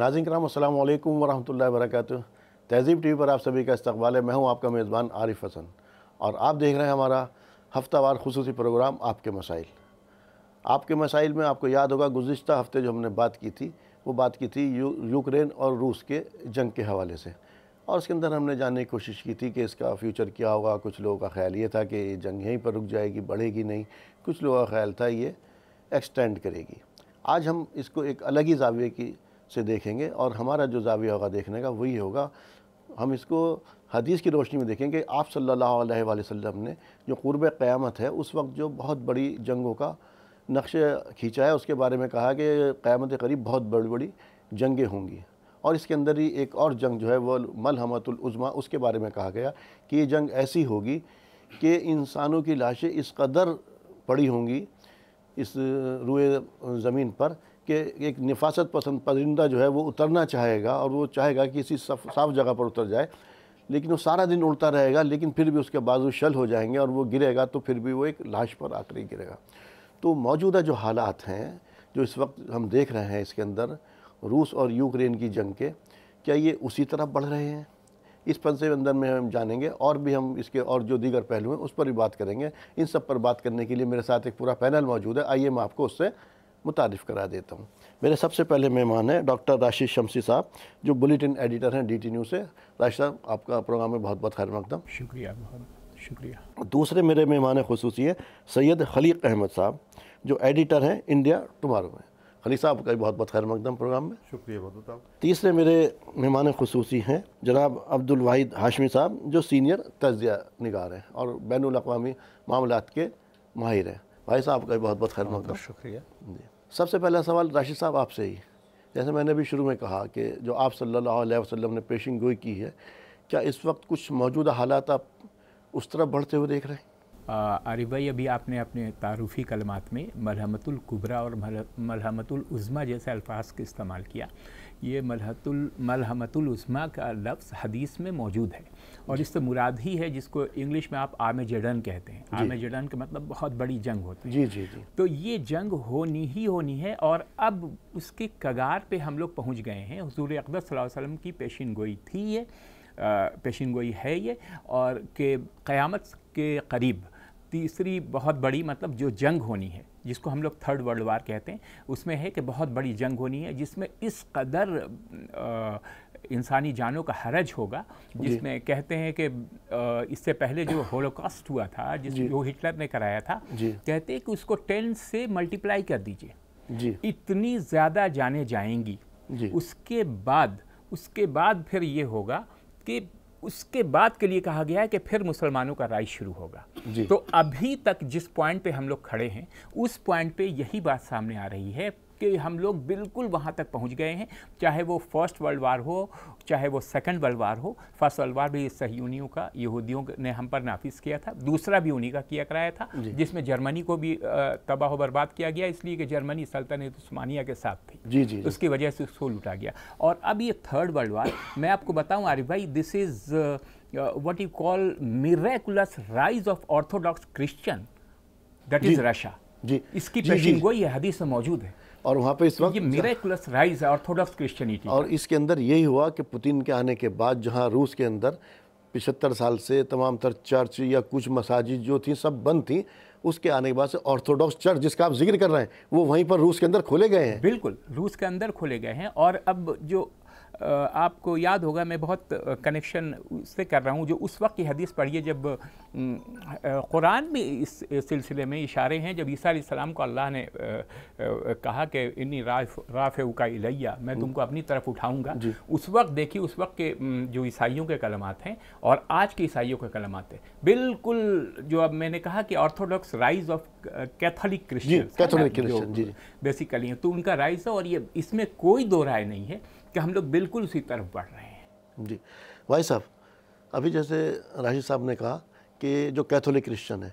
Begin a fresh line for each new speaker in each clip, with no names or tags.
नाजिन कराम अल्लाम वरह वर्क तहज़ीब टी वी पर आप सभी का इस्तबाल है मैं हूँ आपका मेज़बान आरिफ हसन और आप देख रहे हैं हमारा हफ्तावार खसूस प्रोग्राम आपके मसाइल आपके मसाइल में आपको याद होगा गुज्त हफ्ते जो हमने बात की थी वो बात की थी यू, यूक्रेन और रूस के जंग के हवाले से और उसके अंदर हमने जानने की कोशिश की थी कि इसका फ्यूचर क्या होगा कुछ लोगों का ख्याल ये था कि ये जंग यहीं पर रुक जाएगी बढ़ेगी नहीं कुछ लोगों का ख्याल था ये एक्सटेंड करेगी आज हम इसको एक अलग ही जाविए की से देखेंगे और हमारा जो जाविया होगा देखने का वही होगा हम इसको हदीस की रोशनी में देखेंगे आप सल्लल्लाहु अलैहि वसल्लम ने जो क़ुरब क़्यामत है उस वक्त जो बहुत बड़ी जंगों का नक्श खींचा है उसके बारे में कहा कि क़्यामत करीब बहुत बड़ी बड़ी जंगें होंगी और इसके अंदर ही एक और जंग जो है वह मलहमतुलज़मा उसके बारे में कहा गया कि ये जंग ऐसी होगी कि इंसानों की लाशें इस कदर पड़ी होंगी इस रुए ज़मीन पर कि एक नफासत पसंद परिंदा जो है वो उतरना चाहेगा और वो चाहेगा कि इसी साफ जगह पर उतर जाए लेकिन वो सारा दिन उड़ता रहेगा लेकिन फिर भी उसके बाजू शल हो जाएंगे और वो गिरेगा तो फिर भी वो एक लाश पर आकर ही गिरेगा तो मौजूदा जो हालात हैं जो इस वक्त हम देख रहे हैं इसके अंदर रूस और यूक्रेन की जंग के क्या ये उसी तरफ बढ़ रहे हैं इस से अंदर में हम जानेंगे और भी हम इसके और जो दीगर पहलू हैं उस पर भी बात करेंगे इन सब पर बात करने के लिए मेरे साथ एक पूरा पैनल मौजूद है आइए मैं आपको उससे मुतारफ़ करा देता हूँ मेरे सबसे पहले मेहमान हैं डॉक्टर राशिद शमसी साहब जो बुलेटिन एडिटर हैं डी टी न्यूज़ से राशि साहब आपका प्रोग्राम में बहुत बहुत खैर मकदम
शुक्रिया बहुत शुक्रिया
दूसरे मेरे मेहमान खसूसी हैं सैयद खलीक अहमद साहब जो एडिटर हैं इंडिया टुमारो में खली साहब का भी बहुत बहुत खैर मकदम प्रोग्राम में शुक्रिया बहुत तीसरे मेरे मेहमान खसूसी हैं जनाब अब्दुल वाहिद हाशमी साहब जो सीनियर तजिया निगार हैं और बैन अवी मामलत के माहिर हैं भाई साहब का भी बहुत बहुत खैर मकदम शुक्रिया जी सबसे पहला सवाल राशिद साहब आपसे ही जैसे मैंने भी शुरू में कहा कि जो आप सल्लल्लाहु अलैहि वसल्लम ने पेशन गोई की है क्या इस वक्त कुछ मौजूदा हालात आप उस तरफ बढ़ते हुए देख रहे
हैं आरिफ भाई अभी आपने अपने तारुफी कलमात में मरहमतुल कुबरा और मरहमतुल उज़मा जैसे अल्फाज का इस्तेमाल किया ये मलहतुल मलहमतुल उस्मा का लफ्ज़ हदीस में मौजूद है और इससे तो मुराद ही है जिसको इंग्लिश में आप आम जडन कहते हैं आम जडन का मतलब बहुत बड़ी जंग होती है जी जी जी तो ये जंग होनी ही होनी है और अब उसके कगार पे हम लोग पहुंच गए हैं हजूर अकदस वसल्लम की पेशिन गोई थी ये पेशिन गोई है ये और के क़यामत के करीब तीसरी बहुत बड़ी मतलब जो जंग होनी है जिसको हम लोग थर्ड वर्ल्ड वार कहते हैं उसमें है कि बहुत बड़ी जंग होनी है जिसमें इस कदर इंसानी जानों का हरज होगा जिसमें कहते हैं कि इससे पहले जो होलोकास्ट हुआ था जिस जो हिटलर ने कराया था कहते हैं कि उसको टेन से मल्टीप्लाई कर दीजिए इतनी ज़्यादा जाने जाएंगी उसके बाद उसके बाद फिर ये होगा कि उसके बाद के लिए कहा गया है कि फिर मुसलमानों का राइज शुरू होगा तो अभी तक जिस पॉइंट पे हम लोग खड़े हैं उस पॉइंट पे यही बात सामने आ रही है कि हम लोग बिल्कुल वहाँ तक पहुँच गए हैं चाहे वो फर्स्ट वर्ल्ड वार हो चाहे वो सेकेंड वर्ल्ड वार हो फर्स्ट वर्ल्ड वार भी सहयूनियों का यहूदियों ने हम पर नाफिज किया था दूसरा भी उन्हीं का किया कराया था जिसमें जर्मनी को भी तबाह बर्बाद किया गया इसलिए कि जर्मनी सल्तनत उस्मानिया के साथ थी जी जी उसकी वजह से उसको लुटा गया और अब ये थर्ड वर्ल्ड वार मैं आपको बताऊँ आरिफ भाई this is what you call miraculous rise of orthodox Christian that is
Russia जी
इसकी पेशिंगोई हदीस में मौजूद है और वहाँ पे इस वक्त
राइज है ऑर्थोडॉक्स क्रिश्चियनिटी और इसके अंदर यही हुआ कि पुतिन के आने के बाद जहाँ रूस के अंदर पिछहत्तर साल से तमाम तर चर्च या कुछ मसाजिद जो थी सब बंद थी उसके आने के बाद से ऑर्थोडॉक्स चर्च जिसका आप जिक्र कर रहे हैं वो वहीं पर रूस के अंदर खोले गए हैं बिल्कुल रूस के अंदर खोले
गए हैं और अब जो आपको याद होगा मैं बहुत कनेक्शन उससे कर रहा हूँ जो उस वक्त की हदीस पढ़िए जब कुरान में इस सिलसिले में इशारे हैं जब ईसा सलाम को अल्लाह ने कहा कि इन्नी राफ राफ उका इलैया मैं तुमको अपनी तरफ उठाऊँगा उस वक्त देखिए उस वक्त के जो ईसाइयों के कलमात हैं और आज के ईसाइयों के कलमात हैं बिल्कुल जो अब मैंने कहा कि orthodox rise of Catholic Christian Catholic Christian basically तो उनका राइज है और ये इसमें कोई
दो राय नहीं है कि हम लोग बिल्कुल उसी तरफ बढ़ रहे हैं जी भाई साहब अभी जैसे राशिद साहब ने कहा कि जो कैथोलिक क्रिश्चन है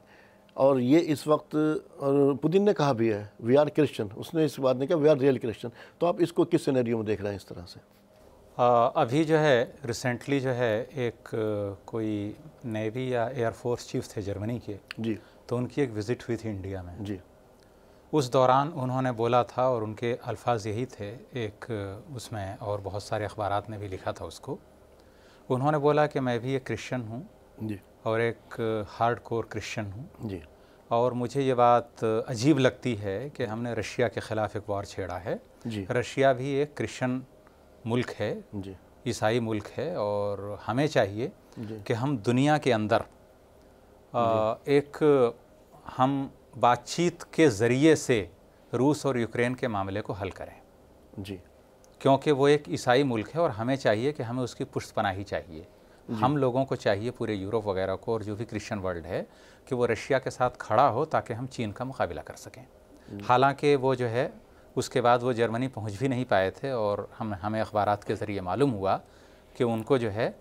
और ये इस वक्त और पुदीन ने कहा भी है वी आर क्रिश्चन उसने इस बात ने कहा वी आर रियल क्रिश्चन तो आप इसको किस सिनेरियो में देख रहे हैं इस तरह से
आ, अभी जो है रिसेंटली जो है एक कोई नेवी या एयरफोर्स चीफ थे जर्मनी के जी तो उनकी एक विज़िट हुई थी इंडिया में जी उस दौरान उन्होंने बोला था और उनके अल्फाज यही थे एक उसमें और बहुत सारे अखबार ने भी लिखा था उसको उन्होंने बोला कि मैं भी एक क्रिश्चियन हूँ और एक हार्ड कोर क्रिश्चन हूँ और मुझे ये बात अजीब लगती है कि हमने रशिया के ख़िलाफ़ एक वॉर छेड़ा है रशिया भी एक क्रिश्चन मुल्क है ईसाई मुल्क है और हमें चाहिए कि हम दुनिया के अंदर आ, एक हम बातचीत के ज़रिए से रूस और यूक्रेन के मामले को हल करें जी क्योंकि वो एक ईसाई मुल्क है और हमें चाहिए कि हमें उसकी पुष्ट पनाही चाहिए हम लोगों को चाहिए पूरे यूरोप वगैरह को और जो भी क्रिश्चियन वर्ल्ड है कि वो रशिया के साथ खड़ा हो ताकि हम चीन का मुकाबला कर सकें हालांकि वो जो है उसके बाद वो जर्मनी पहुंच भी नहीं पाए थे और हम हमें अखबार के ज़रिए मालूम हुआ कि उनको जो है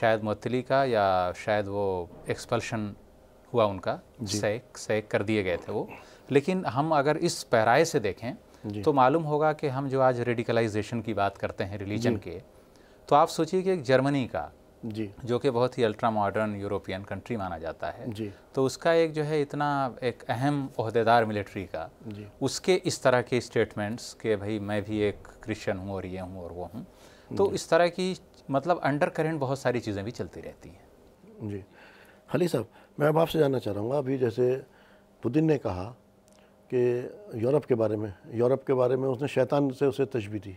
शायद मतली का या शायद वो एक्सपल्शन हुआ उनका सैक सैक कर दिए गए थे वो लेकिन हम अगर इस पैराए से देखें तो मालूम होगा कि हम जो आज रेडिकलाइजेशन की बात करते हैं रिलीजन के तो आप सोचिए कि एक जर्मनी का जी जो कि बहुत ही अल्ट्रा मॉडर्न यूरोपियन कंट्री माना जाता है जी तो उसका एक जो है इतना एक अहम अहदेदार मिलिट्री का जी उसके इस तरह के स्टेटमेंट्स के भाई मैं भी एक क्रिश्चियन हूँ और ये हूँ और वो हूँ तो इस तरह की मतलब अंडर करेंट बहुत सारी चीज़ें भी चलती रहती हैं
जी खली साहब मैं अब आपसे जानना चाह रहा अभी जैसे पुतिन ने कहा कि यूरोप के बारे में यूरोप के बारे में उसने शैतान से उसे तशबी दी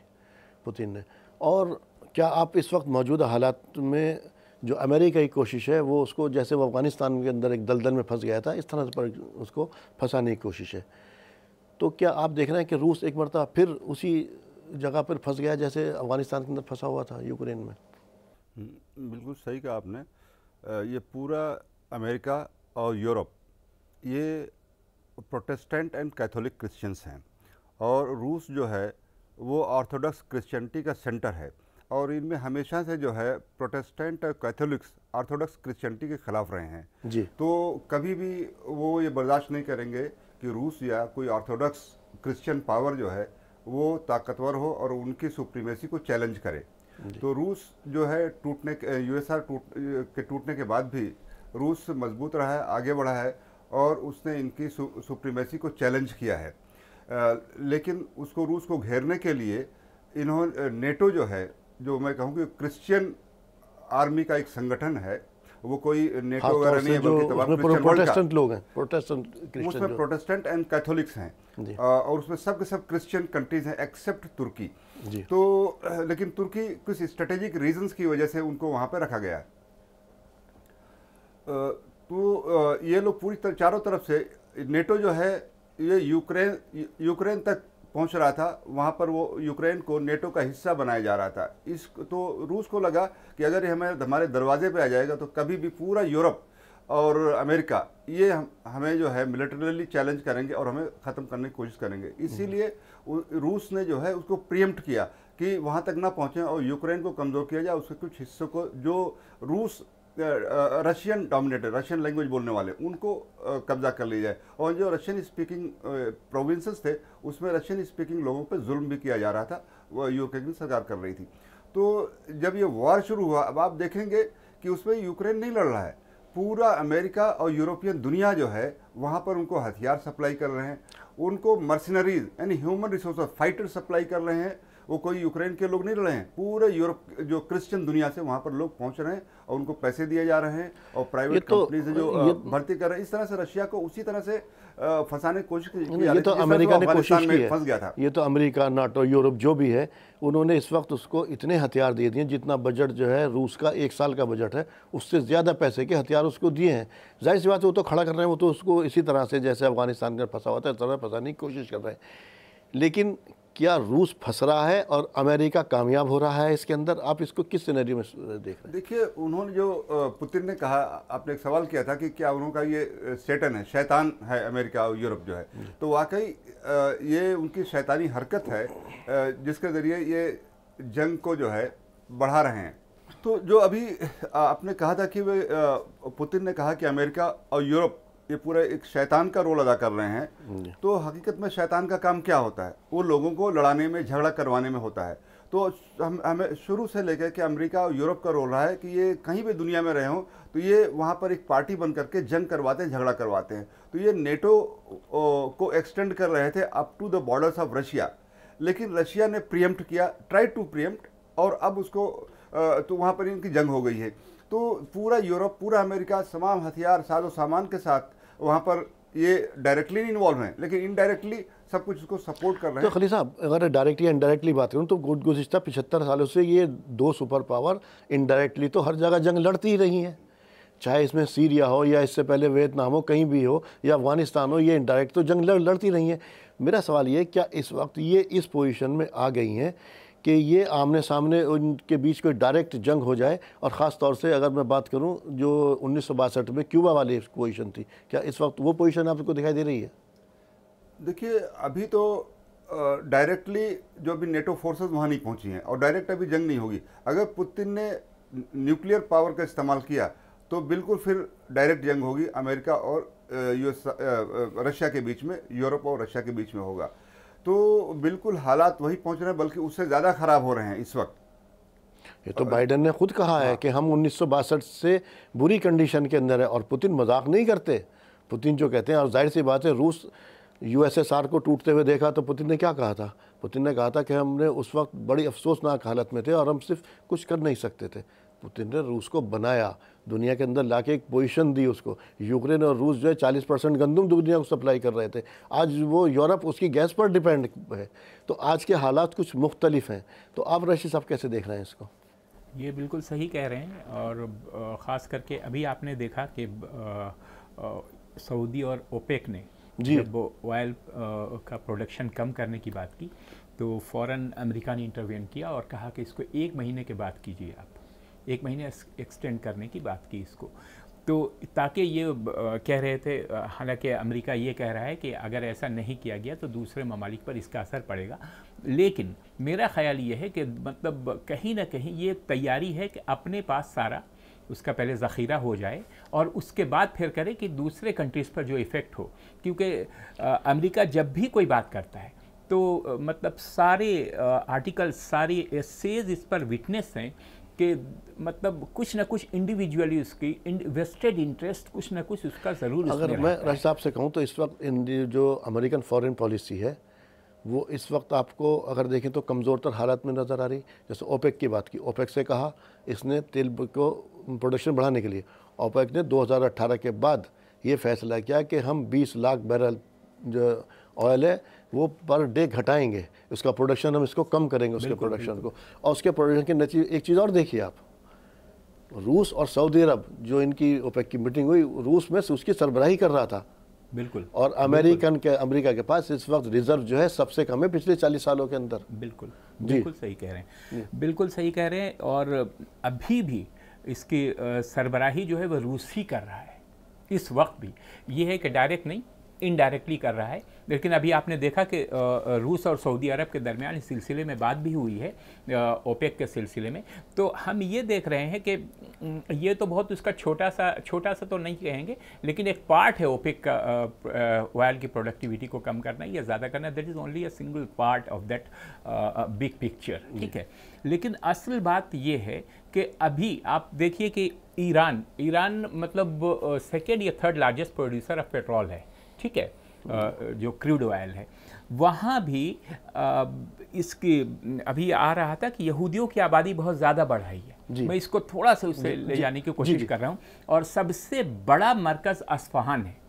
पुतिन ने और क्या आप इस वक्त मौजूदा हालात में जो अमेरिका की कोशिश है वो उसको जैसे वो अफ़गानिस्तान के अंदर एक दलदल में फंस गया था इस तरह पर उसको फंसाने की कोशिश है तो क्या आप देख रहे हैं कि रूस एक मरतबा फिर उसी जगह पर फंस गया जैसे अफ़गानिस्तान के अंदर फंसा हुआ था यूक्रेन में
बिल्कुल सही कहा आपने ये पूरा अमेरिका और यूरोप ये प्रोटेस्टेंट एंड कैथोलिक क्रिश्चियंस हैं और रूस जो है वो ऑर्थोडॉक्स क्रिश्चियनिटी का सेंटर है और इनमें हमेशा से जो है प्रोटेस्टेंट और कैथोलिक्स ऑर्थोडॉक्स क्रिश्चियनिटी के खिलाफ रहे हैं जी तो कभी भी वो ये बर्दाश्त नहीं करेंगे कि रूस या कोई ऑर्थोडॉक्स क्रिश्चियन पावर जो है वो ताकतवर हो और उनकी सुप्रीमेसी को चैलेंज करे तो रूस जो है टूटने के यूएसआर टूट के टूटने के बाद भी रूस मजबूत रहा है आगे बढ़ा है और उसने इनकी सु, सुप्रीमेसी को चैलेंज किया है आ, लेकिन उसको रूस को घेरने के लिए इन्होंने नेटो जो है जो मैं कहूँ कि क्रिश्चियन आर्मी का एक संगठन है वो कोई नेटो हाँ, तो वगैरह नहीं है बल्कि तो प्रोटेस्टेंट लोग हैं प्रोटेस्टेंट उसमें प्रोटेस्टेंट एंड कैथोलिक्स हैं और उसमें सब के सब क्रिश्चियन कंट्रीज हैं एक्सेप्ट तुर्की तो लेकिन तुर्की कुछ स्ट्रेटेजिक रीजंस की वजह से उनको वहाँ पर रखा गया है तो ये लोग पूरी तरह चारों तरफ से नेटो जो है ये यूक्रेन यूक्रेन तक पहुंच रहा था वहाँ पर वो यूक्रेन को नेटो का हिस्सा बनाया जा रहा था इस तो रूस को लगा कि अगर ये हमें हमारे दरवाजे पे आ जाएगा तो कभी भी पूरा यूरोप और अमेरिका ये हम हमें जो है मिलिट्रली चैलेंज करेंगे और हमें ख़त्म करने की कोशिश करेंगे इसीलिए रूस ने जो है उसको प्रियम्प्ट किया कि वहाँ तक ना पहुँचें और यूक्रेन को कमज़ोर किया जाए उसके कुछ हिस्सों को जो रूस रशियन डोमिनेटेड रशियन लैंग्वेज बोलने वाले उनको कब्जा कर लिया जाए और जो रशियन स्पीकिंग प्रोविंसेस थे उसमें रशियन स्पीकिंग लोगों पर जुल्म भी किया जा रहा था वह यूक्रेन सरकार कर रही थी तो जब ये वॉर शुरू हुआ अब आप देखेंगे कि उसमें यूक्रेन नहीं लड़ रहा है पूरा अमेरिका और यूरोपियन दुनिया जो है वहाँ पर उनको हथियार सप्लाई कर रहे हैं उनको मर्सनरीज यानी ह्यूमन रिसोर्स फाइटर सप्लाई कर रहे हैं वो कोई यूक्रेन के लोग नहीं लड़े हैं पूरे यूरोप जो क्रिश्चियन दुनिया से वहाँ पर लोग पहुँच रहे हैं और उनको पैसे दिए जा रहे हैं और प्राइवेट तो, कंपनी से जो तो भर्ती कर रहे हैं इस तरह से रशिया को उसी तरह से फंसाने की कोशिश की ये तो अमेरिका ने कोशिश की फंस गया
था ये तो अमेरिका नाटो यूरोप जो भी है उन्होंने इस वक्त उसको इतने हथियार दे दिए जितना बजट जो है रूस का एक साल का बजट है उससे ज़्यादा पैसे के हथियार उसको दिए हैं जाहिर सी बात है वो तो खड़ा कर रहे हैं वो तो उसको इसी तरह से जैसे अफगानिस्तान का फंसा हुआ था इस तरह फंसाने की कोशिश कर रहे हैं लेकिन क्या रूस फंस रहा है और अमेरिका कामयाब हो रहा है इसके अंदर आप इसको किस सिनेरियो में देख रहे
हैं देखिए उन्होंने जो पुतिन ने कहा आपने एक सवाल किया था कि क्या उन्होंने कहा ये सेटन है शैतान है अमेरिका और यूरोप जो है तो वाकई ये उनकी शैतानी हरकत है जिसके ज़रिए ये जंग को जो है बढ़ा रहे हैं तो जो अभी आपने कहा था कि वे पुतिन ने कहा कि अमेरिका और यूरोप ये पूरा एक शैतान का रोल अदा कर रहे हैं हम्म। तो हकीकत में शैतान का काम क्या होता है वो लोगों को लड़ाने में झगड़ा करवाने में होता है तो हम हमें शुरू से लेकर के अमेरिका और यूरोप का रोल रहा है कि ये कहीं भी दुनिया में रहे हों तो ये वहाँ पर एक पार्टी बन करके जंग करवाते हैं झगड़ा करवाते हैं तो ये नेटो को एक्सटेंड कर रहे थे up to the borders of Russia लेकिन रशिया ने प्रियम्प्ट किया ट्राई टू प्रियम्प्ट और अब उसको तो वहाँ पर इनकी जंग हो गई है तो पूरा यूरोप पूरा अमेरिका तमाम हथियार साजो सामान के साथ वहाँ पर ये डायरेक्टली इन्वॉल्व हैं लेकिन इनडायरेक्टली सब कुछ उसको सपोर्ट कर रहे तो हैं तो खली
साहब अगर डायरेक्टली या इनडायरेक्टली बात करूँ तो गुजशत पिछहत्तर सालों से ये दो सुपर पावर इनडायरेक्टली तो हर जगह जंग लड़ती ही रही हैं चाहे इसमें सीरिया हो या इससे पहले वियतनाम हो कहीं भी हो या अफगानिस्तान हो ये इनडायरेक्ट तो जंग लड़, लड़ती रही हैं मेरा सवाल ये क्या इस वक्त ये इस पोजीशन में आ गई हैं कि ये आमने सामने उनके बीच कोई डायरेक्ट जंग हो जाए और ख़ास तौर से अगर मैं बात करूं जो उन्नीस में क्यूबा वाली पोजीशन थी क्या इस वक्त वो पोजीशन आपको दिखाई दे रही है देखिए अभी तो डायरेक्टली जो अभी नेटो फोर्सेस वहाँ नहीं
पहुँची हैं और डायरेक्ट अभी जंग नहीं होगी अगर पुतिन ने न्यूक्लियर पावर का इस्तेमाल किया तो बिल्कुल फिर डायरेक्ट जंग होगी अमेरिका और यूएस रशिया के बीच में यूरोप और रशिया के बीच में होगा तो बिल्कुल हालात वही पहुंच रहे हैं बल्कि उससे ज़्यादा ख़राब
हो रहे हैं इस वक्त ये तो बाइडन ने खुद कहा है हाँ। कि हम उन्नीस से बुरी कंडीशन के अंदर है और पुतिन मजाक नहीं करते पुतिन जो कहते हैं और जाहिर सी बात है रूस यूएसएसआर को टूटते हुए देखा तो पुतिन ने क्या कहा था पुतिन ने कहा था कि हमने उस वक्त बड़ी अफसोसनाक हालत में थे और हम सिर्फ कुछ कर नहीं सकते थे पुतिन ने रूस को बनाया दुनिया के अंदर लाके एक पोजिशन दी उसको यूक्रेन और रूस जो है चालीस परसेंट गंदम दुनिया को सप्लाई कर रहे थे आज वो यूरोप उसकी गैस पर डिपेंड है तो आज के हालात कुछ मुख्तलिफ हैं तो आप रशी साहब कैसे देख रहे हैं इसको
ये बिल्कुल सही कह रहे हैं और ख़ास करके अभी आपने देखा कि सऊदी और ओपेक ने जी जब ऑयल का प्रोडक्शन कम करने की बात की तो फ़ौर अमेरिका ने इंटरवेंट किया और कहा कि इसको एक महीने के बाद कीजिए आप एक महीने एक्सटेंड करने की बात की इसको तो ताकि ये कह रहे थे हालांकि अमेरिका ये कह रहा है कि अगर ऐसा नहीं किया गया तो दूसरे ममालिक पर इसका असर पड़ेगा लेकिन मेरा ख्याल ये है कि मतलब कहीं ना कहीं ये तैयारी है कि अपने पास सारा उसका पहले ज़ख़ीरा हो जाए और उसके बाद फिर करें कि दूसरे कंट्रीज़ पर जो इफ़ेक्ट हो क्योंकि अमेरिका जब भी कोई बात करता है तो मतलब सारे आर्टिकल सारी एसेज इस पर विटनेस हैं कि मतलब कुछ ना कुछ इंडिविजुअली उसकी वेस्टेड इंटरेस्ट कुछ ना कुछ उसका ज़रूर अगर मैं राज
साहब से कहूँ तो इस वक्त जो अमेरिकन फॉरेन पॉलिसी है वो इस वक्त आपको अगर देखें तो कमज़ोर तर हालत में नज़र आ रही जैसे ओपेक की बात की ओपेक से कहा इसने तेल को प्रोडक्शन बढ़ाने के लिए ओपेक ने 2018 के बाद ये फैसला किया कि हम 20 लाख बैरल जो ऑयल है वो पर डे घटाएंगे उसका प्रोडक्शन हम इसको कम करेंगे उसके प्रोडक्शन को और उसके प्रोडक्शन के नतीजे एक चीज़ और देखिए आप रूस और सऊदी अरब जो इनकी ओपेक की मीटिंग हुई रूस में उसकी सरबराही कर रहा था बिल्कुल और अमेरिकन के अमेरिका के पास इस वक्त रिजर्व जो है सबसे कम है पिछले चालीस सालों के अंदर बिल्कुल बिल्कुल सही कह रहे हैं
बिल्कुल सही कह रहे हैं और अभी भी इसकी सरबराही जो है वह रूस ही कर रहा है इस वक्त भी ये है कि डायरेक्ट नहीं इनडायरेक्टली कर रहा है लेकिन अभी आपने देखा कि रूस और सऊदी अरब के दरमियान इस सिलसिले में बात भी हुई है ओपेक के सिलसिले में तो हम ये देख रहे हैं कि ये तो बहुत उसका छोटा सा छोटा सा तो नहीं कहेंगे लेकिन एक पार्ट है ओपेक का ऑयल की प्रोडक्टिविटी को कम करना या ज़्यादा करना that is only a single part of that big picture ठीक है लेकिन असल बात ये है कि अभी आप देखिए कि ईरान ईरान मतलब सेकेंड या third largest producer of petrol है ठीक है जो क्रूड ऑयल है वहाँ भी इसके अभी आ रहा था कि यहूदियों की आबादी बहुत ज़्यादा बढ़ रही है मैं इसको थोड़ा सा उससे ले जाने की कोशिश कर रहा हूँ और सबसे बड़ा मरकज़ असफहान है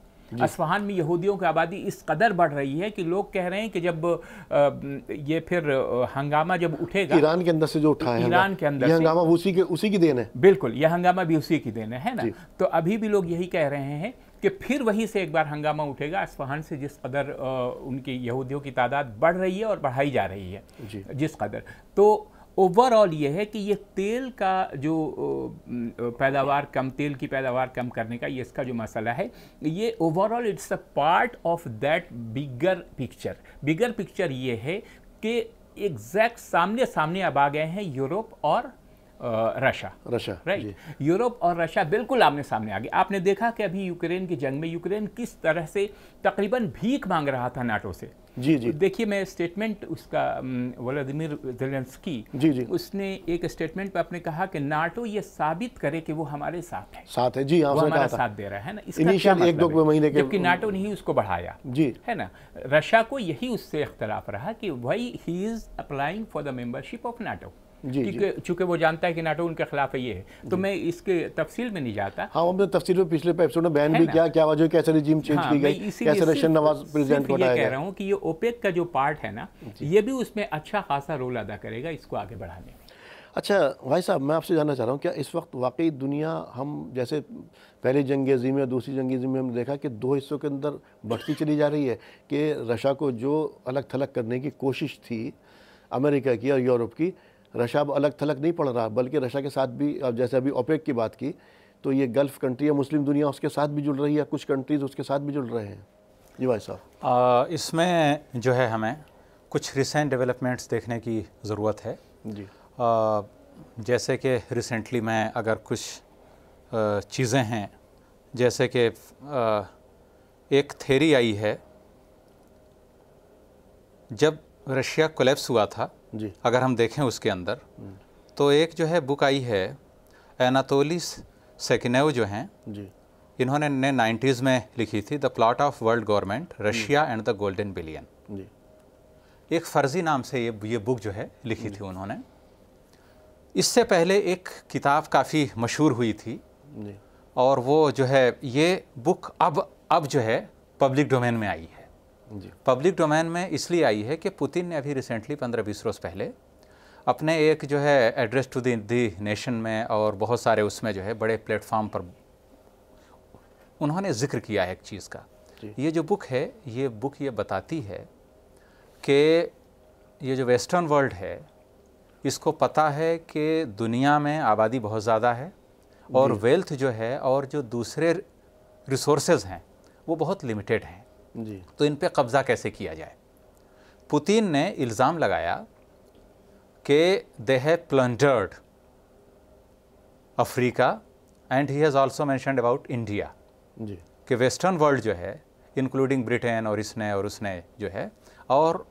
असफहान में यहूदियों की आबादी इस कदर बढ़ रही है कि लोग कह रहे हैं कि जब ये फिर हंगामा जब उठेगा ईरान के अंदर से जो उठा है ईरान के अंदर हंगामा उसी के उसी की देन है बिल्कुल यह हंगामा भी उसी की देन है ना तो अभी भी लोग यही कह रहे हैं कि फिर वहीं से एक बार हंगामा उठेगा इस्फहान से जिस कदर उनकी यहूदियों की तादाद बढ़ रही है और बढ़ाई जा रही है जिस कदर तो ओवरऑल ये है कि ये तेल का जो पैदावार कम तेल की पैदावार कम करने का ये इसका जो मसला है ये overall it's a part of that bigger picture bigger picture ये है कि एग्जैक्ट सामने सामने अब आ गए हैं यूरोप और रशा रशा राइट यूरोप और रशा बिल्कुल आमने सामने आ गए आपने देखा कि अभी यूक्रेन की जंग में यूक्रेन किस तरह से तकरीबन भीख मांग रहा था नाटो से जी जी देखिए मैं स्टेटमेंट उसका व्लादिमिर जेलेंस्की जी जी उसने एक स्टेटमेंट पर अपने कहा कि नाटो ये साबित करे कि वो हमारे साथ है
साथ है जी हाँ, वो हमारा साथ दे
रहा है ना इसका एक मतलब दो महीने के जबकि नाटो ने ही उसको बढ़ाया जी है ना रशिया को यही उससे इख्तलाफ रहा कि वही ही is applying for the membership of NATO चूंकि वो जानता है कि नाटो उनके खिलाफ ये है तो मैं इसके तफसील में नहीं जाता
हाँ हमने तफसील में पिछले एपिसोड में बयान भी किया क्या वजह कैसे रिजीम चेंज हाँ, की गई कैसे रशियन नवाज प्रेसिडेंट को गया कह रहा हूँ
कि ये ओपेक का जो पार्ट है ना ये भी उसमें अच्छा खासा रोल अदा करेगा इसको
आगे बढ़ाने में अच्छा भाई साहब मैं आपसे जानना चाह रहा हूँ क्या इस वक्त वाकई दुनिया हम जैसे पहले जंग अजीम या दूसरी जंग अजीम में हमने देखा कि दो हिस्सों के अंदर बढ़ती चली जा रही है कि रशा को जो अलग थलग करने की कोशिश थी अमेरिका की और यूरोप की रशा अब अलग थलग नहीं पड़ रहा बल्कि रशा के साथ भी अब जैसे अभी ओपेक की बात की तो ये गल्फ़ कंट्री या मुस्लिम दुनिया उसके साथ भी जुड़ रही है कुछ कंट्रीज़ उसके साथ भी जुड़ रहे हैं जी भाई साहब
इसमें जो है हमें कुछ रिसेंट डेवलपमेंट्स देखने की ज़रूरत है जी आ, जैसे कि रिसेंटली मैं अगर कुछ चीज़ें हैं जैसे कि एक थेरी आई है जब रशिया कोलेप्स हुआ था जी अगर हम देखें उसके अंदर तो एक जो है बुक आई है एनातोलिस सेकिनेव जो हैं जी इन्होंने ने नाइन्टीज़ में लिखी थी the plot of world government Russia and the golden billion जी एक फ़र्जी नाम से ये ये बुक जो है लिखी थी उन्होंने इससे पहले एक किताब काफ़ी मशहूर हुई थी और वो जो है ये बुक अब अब जो है पब्लिक डोमेन में आई है पब्लिक डोमेन में इसलिए आई है कि पुतिन ने अभी रिसेंटली पंद्रह बीस रोज़ पहले अपने एक जो है एड्रेस टू दी नेशन में और बहुत सारे उसमें जो है बड़े प्लेटफॉर्म पर उन्होंने जिक्र किया है एक चीज़ का ये जो बुक है ये बुक ये बताती है कि ये जो वेस्टर्न वर्ल्ड है इसको पता है कि दुनिया में आबादी बहुत ज़्यादा है और वेल्थ जो है और जो दूसरे रिसोर्सेज हैं वो बहुत लिमिटेड हैं जी तो इन पर कब्ज़ा कैसे किया जाए पुतिन ने इल्ज़ाम लगाया कि they have plundered Africa and he has also mentioned about India जी कि वेस्टर्न वर्ल्ड जो है इंक्लूडिंग ब्रिटेन और इसने और उसने जो है और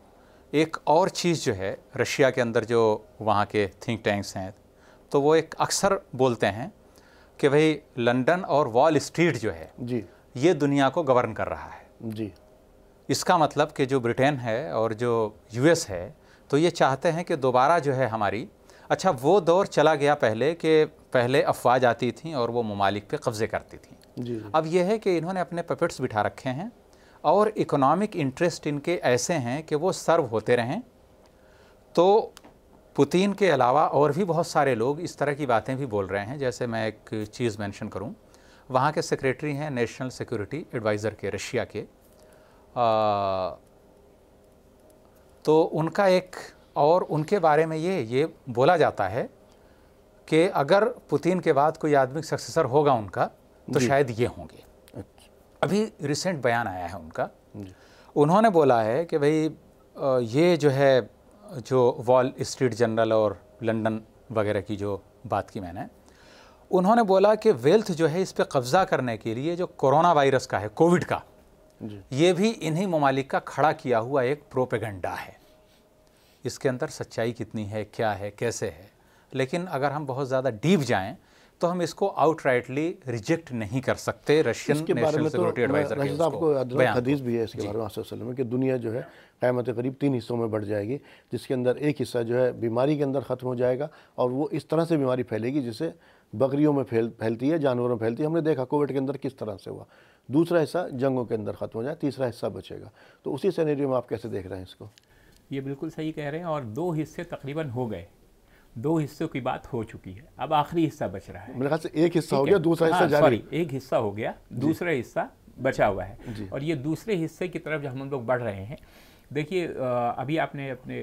एक और चीज़ जो है रशिया के अंदर जो वहाँ के थिंक टैंक्स हैं तो वो एक अक्सर बोलते हैं कि भाई लंदन और वॉल स्ट्रीट जो है जी ये दुनिया को गवर्न कर रहा है जी इसका मतलब कि जो ब्रिटेन है और जो यूएस है तो ये चाहते हैं कि दोबारा जो है हमारी अच्छा वो दौर चला गया पहले कि पहले अफवाज आती थी और वो ममालिक पे कब्ज़े करती थी जी। अब यह है कि इन्होंने अपने पपेट्स बिठा रखे हैं और इकोनॉमिक इंटरेस्ट इनके ऐसे हैं कि वो सर्व होते रहें तो पुतिन के अलावा और भी बहुत सारे लोग इस तरह की बातें भी बोल रहे हैं जैसे मैं एक चीज़ मेंशन करूं वहाँ के सेक्रेटरी हैं नेशनल सिक्योरिटी एडवाइज़र के रशिया के आ, तो उनका एक और उनके बारे में ये ये बोला जाता है कि अगर पुतिन के बाद कोई आदमी सक्सेसर होगा उनका तो शायद ये होंगे अच्छा। अभी रिसेंट बयान आया है उनका उन्होंने बोला है कि भाई ये जो है जो वॉल स्ट्रीट जनरल और लंदन वगैरह की जो बात की मैंने उन्होंने बोला कि वेल्थ जो है इस पर कब्ज़ा करने के लिए जो कोरोना वायरस का है कोविड का ये भी इन्हीं ममालिक का खड़ा किया हुआ एक प्रोपेगेंडा है इसके अंदर सच्चाई कितनी है क्या है कैसे है लेकिन अगर हम बहुत ज़्यादा डीप जाएं तो हम इसको आउटराइटली रिजेक्ट नहीं कर सकते रशियन सिक्योरिटी एडवाइजर आपको
कि दुनिया जो है क़्यामत करीब तीन हिस्सों में बढ़ जाएगी जिसके अंदर एक हिस्सा जो है बीमारी के अंदर ख़त्म हो जाएगा और वो इस तरह से बीमारी फैलेगी जिसे बकरियों में फैल फैलती है जानवरों में फैलती है हमने देखा कोविड के अंदर किस तरह से हुआ दूसरा हिस्सा जंगों के अंदर ख़त्म हो जाए तीसरा हिस्सा बचेगा तो उसी सैनरी में आप कैसे देख रहे हैं इसको
ये बिल्कुल सही कह रहे हैं और दो हिस्से तकरीबन हो गए दो हिस्सों की बात हो चुकी है अब आखिरी हिस्सा बच रहा है मेरे ख्याल से एक हिस्सा हो गया दूसरा हिस्सा सॉरी हाँ, एक हिस्सा हो गया दूसरा हिस्सा बचा हुआ है और ये दूसरे हिस्से की तरफ जब हम लोग बढ़ रहे हैं देखिए अभी आपने अपने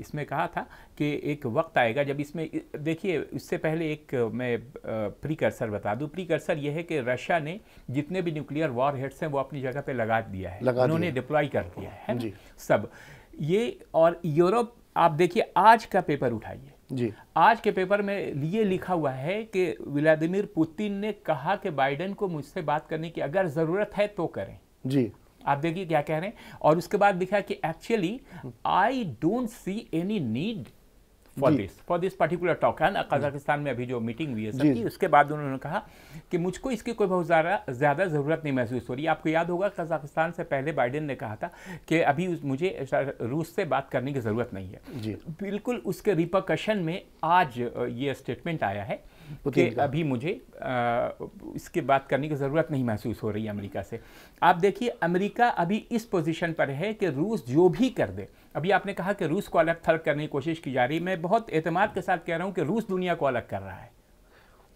इसमें कहा था कि एक वक्त आएगा जब इसमें देखिए इससे पहले एक मैं प्रीकर्सर बता दूं प्रीकर्सर यह है कि रशिया ने जितने भी न्यूक्लियर वॉर हेड्स हैं वो अपनी जगह पे लगा दिया है उन्होंने डिप्लॉय कर दिया है जी। सब ये और यूरोप आप देखिए आज का पेपर उठाइए जी आज के पेपर में ये लिखा हुआ है कि व्लादिमिर पुतिन ने कहा कि बाइडेन को मुझसे बात करने की अगर ज़रूरत है तो करें जी आप देखिए क्या कह रहे हैं और उसके बाद लिखा कि actually I don't see any need for this for this particular talk है ना कजाकिस्तान में अभी जो मीटिंग हुई है की उसके बाद उन्होंने कहा कि मुझको इसकी कोई बहुत ज़्यादा ज़्यादा ज़रूरत नहीं महसूस हो रही आपको याद होगा कजाकिस्तान से पहले बाइडेन ने कहा था कि अभी मुझे रूस से बात करने की ज़रूरत नहीं है बिल्कुल उसके रिपोकशन में आज ये स्टेटमेंट आया है कि तो अभी मुझे आ, इसके बात करने की ज़रूरत नहीं महसूस हो रही अमेरिका से आप देखिए अमेरिका अभी इस पोजीशन पर है कि रूस जो भी कर दे अभी आपने कहा कि रूस को अलग थलग करने की कोशिश की जा रही मैं बहुत एतमाद के साथ कह रहा हूँ कि रूस दुनिया को अलग कर रहा है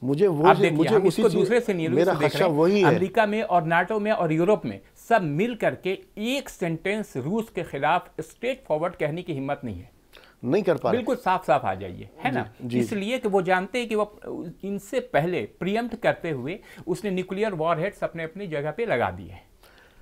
मुझे वो मुझे उसको दूसरे से नहीं मेरा वही है अमेरिका
में और नाटो में और यूरोप में सब मिल करके एक सेंटेंस रूस के खिलाफ स्ट्रेट फॉरवर्ड कहने की हिम्मत नहीं है नहीं कर पा बिल्कुल साफ साफ आ जाइए है ना इसलिए कि वो जानते हैं कि वो इनसे पहले प्रियम्प्ट करते हुए उसने न्यूक्लियर वॉरहेड्स अपने अपनी जगह पे लगा दिए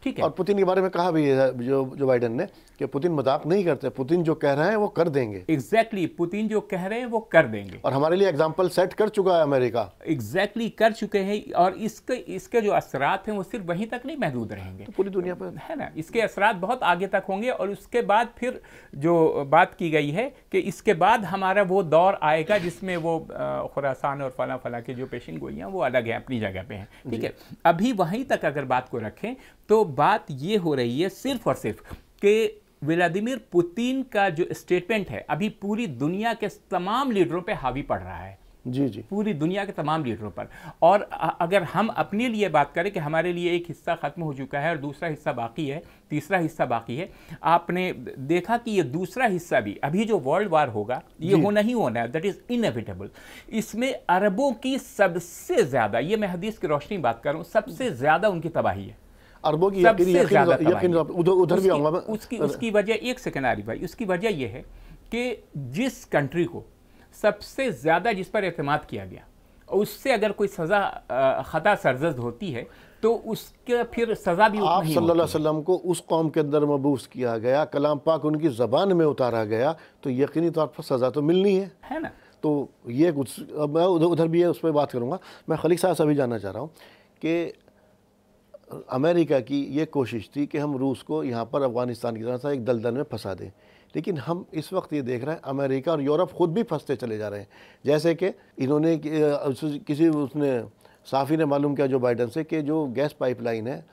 ठीक है और पुतिन के बारे में कहा भी है जो जो बाइडन ने कि पुतिन मजाक नहीं करते पुतिन जो कह रहे हैं वो कर देंगे एग्जैक्टली exactly, पुतिन जो कह रहे हैं वो कर
देंगे और हमारे लिए एग्जाम्पल सेट कर
चुका है अमेरिका
एग्जैक्टली exactly कर चुके हैं और इसके इसके जो असरात हैं वो सिर्फ वहीं तक नहीं महदूद रहेंगे तो पूरी दुनिया पर है ना इसके असरात बहुत आगे तक होंगे और उसके बाद फिर जो बात की गई है कि इसके बाद हमारा वो दौर आएगा जिसमें वो खुरासान और फला फला के जो पेशन गोलियाँ वो अलग हैं अपनी जगह पर हैं ठीक है अभी वहीं तक अगर बात को रखें तो बात ये हो रही है सिर्फ और सिर्फ कि व्लादिमिर पुतिन का जो स्टेटमेंट है अभी पूरी दुनिया के तमाम लीडरों पे हावी पड़ रहा है जी जी पूरी दुनिया के तमाम लीडरों पर और अगर हम अपने लिए बात करें कि हमारे लिए एक हिस्सा ख़त्म हो चुका है और दूसरा हिस्सा बाकी है तीसरा हिस्सा बाकी है आपने देखा कि ये दूसरा हिस्सा भी अभी जो वर्ल्ड वार होगा ये होना ही होना है दैट इज़ इनएविटेबल इसमें अरबों की सबसे ज़्यादा ये मैं हदीस की रोशनी बात करूँ सबसे ज़्यादा उनकी तबाही है अरबों की यकीन यकीन उधर उधर भी उसकी उसकी वजह एक सेकेंड आरिफ भाई उसकी वजह यह है कि जिस कंट्री को सबसे ज़्यादा जिस पर अतमाद किया गया उससे अगर कोई सज़ा ख़ता सरजद होती है तो उसके फिर सज़ा भी आप सल्लल्लाहु अलैहि
वसल्लम को उस कौम के अंदर मबूस किया गया कलाम पाक उनकी ज़बान में उतारा गया तो यकीनी तौर पर सज़ा तो मिलनी है है ना तो ये कुछ मैं उधर उधर भी है उस पर बात करूँगा मैं खलीक साहब से भी जानना चाह रहा हूँ कि अमेरिका की ये कोशिश थी कि हम रूस को यहाँ पर अफ़गानिस्तान की तरह से एक दलदल में फंसा दें लेकिन हम इस वक्त ये देख रहे हैं अमेरिका और यूरोप ख़ुद भी फंसते चले जा रहे हैं जैसे कि इन्होंने किसी उसने साफ़ी ने मालूम किया जो बाइडन से कि जो गैस पाइपलाइन है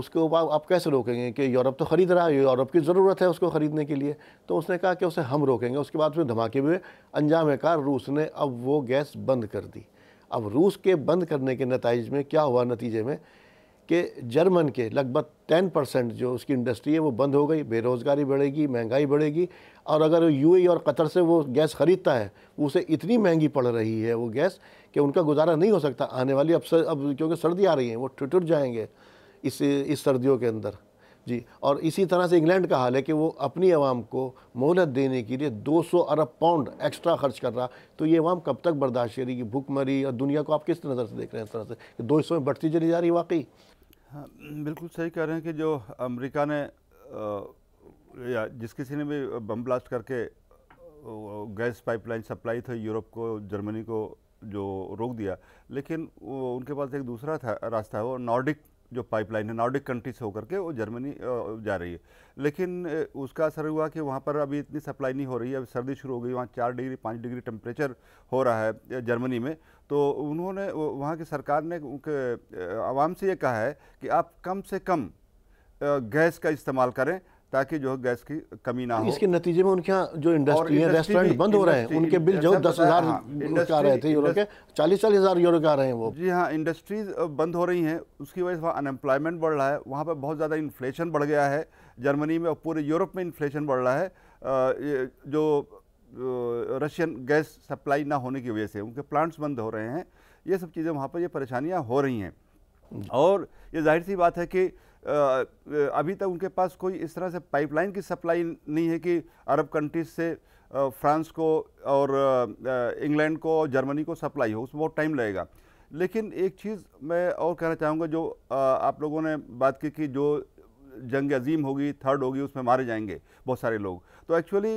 उसके ऊपर आप कैसे रोकेंगे कि यूरोप तो ख़रीद रहा है यूरोप की ज़रूरत है उसको ख़रीदने के लिए तो उसने कहा कि उसे हम रोकेंगे उसके बाद उसमें धमाके हुए अंजाम कार रूस ने अब वो गैस बंद कर दी अब रूस के बंद करने के नतज में क्या हुआ नतीजे में कि जर्मन के लगभग टेन परसेंट जो उसकी इंडस्ट्री है वो बंद हो गई बेरोज़गारी बढ़ेगी महंगाई बढ़ेगी और अगर यूएई और कतर से वो गैस ख़रीदता है उसे इतनी महंगी पड़ रही है वो गैस कि उनका गुजारा नहीं हो सकता आने वाली अब सर, अब क्योंकि सर्दी आ रही है वो टुट जाएंगे इस इस सर्दियों के अंदर जी और इसी तरह से इंग्लैंड का हाल है कि वो अपनी आवाम को मोहलत देने के लिए 200 अरब पाउंड एक्स्ट्रा खर्च कर रहा तो ये आवाम कब तक बर्दाश्त करेगी भूखमरी और दुनिया को आप किस नज़र से देख रहे हैं इस तरह से कि दो हिस्सों में बढ़ती चली जा रही वाकई हाँ बिल्कुल सही कह रहे हैं कि जो अमेरिका ने
या जिस किसी ने भी बम ब्लास्ट करके गैस पाइपलाइन सप्लाई थी यूरोप को जर्मनी को जो रोक दिया लेकिन उनके पास एक दूसरा था रास्ता है वो नॉर्डिक जो पाइपलाइन है नॉर्डिक कंट्री से होकर के वो जर्मनी जा रही है लेकिन उसका असर हुआ कि वहाँ पर अभी इतनी सप्लाई नहीं हो रही है अभी सर्दी शुरू हो गई वहाँ चार डिग्री पाँच डिग्री टेम्परेचर हो रहा है जर्मनी में तो उन्होंने वहाँ की सरकार ने उनके आवाम से ये कहा है कि आप कम से कम गैस का इस्तेमाल करें ताकि जो गैस की कमी ना तो हो इसके
नतीजे में उनके यहाँ जो इंडस्ट्री है रेस्टोरेंट बंद हो रहे हैं उनके बिल जो दस हज़ार हाँ, रहे थे यूरो के चालीस चालीस हज़ार यूरो के आ रहे हैं वो जी
हाँ इंडस्ट्रीज बंद हो रही हैं उसकी वजह से वहाँ अनएम्प्लॉयमेंट बढ़ रहा है वहाँ पर बहुत ज़्यादा इन्फ्लेशन बढ़ गया है जर्मनी में और पूरे यूरोप में इन्फ्लेशन बढ़ रहा है जो रशियन गैस सप्लाई ना होने की वजह से उनके प्लांट्स बंद हो रहे हैं ये सब चीज़ें वहाँ पर ये परेशानियाँ हो रही हैं और ये जाहिर सी बात है कि अभी तक उनके पास कोई इस तरह से पाइपलाइन की सप्लाई नहीं है कि अरब कंट्रीज से फ्रांस को और इंग्लैंड को और जर्मनी को सप्लाई हो उसमें बहुत टाइम लगेगा लेकिन एक चीज़ मैं और कहना चाहूँगा जो आप लोगों ने बात की कि जो जंग अजीम होगी थर्ड होगी उसमें मारे जाएंगे बहुत सारे लोग तो एक्चुअली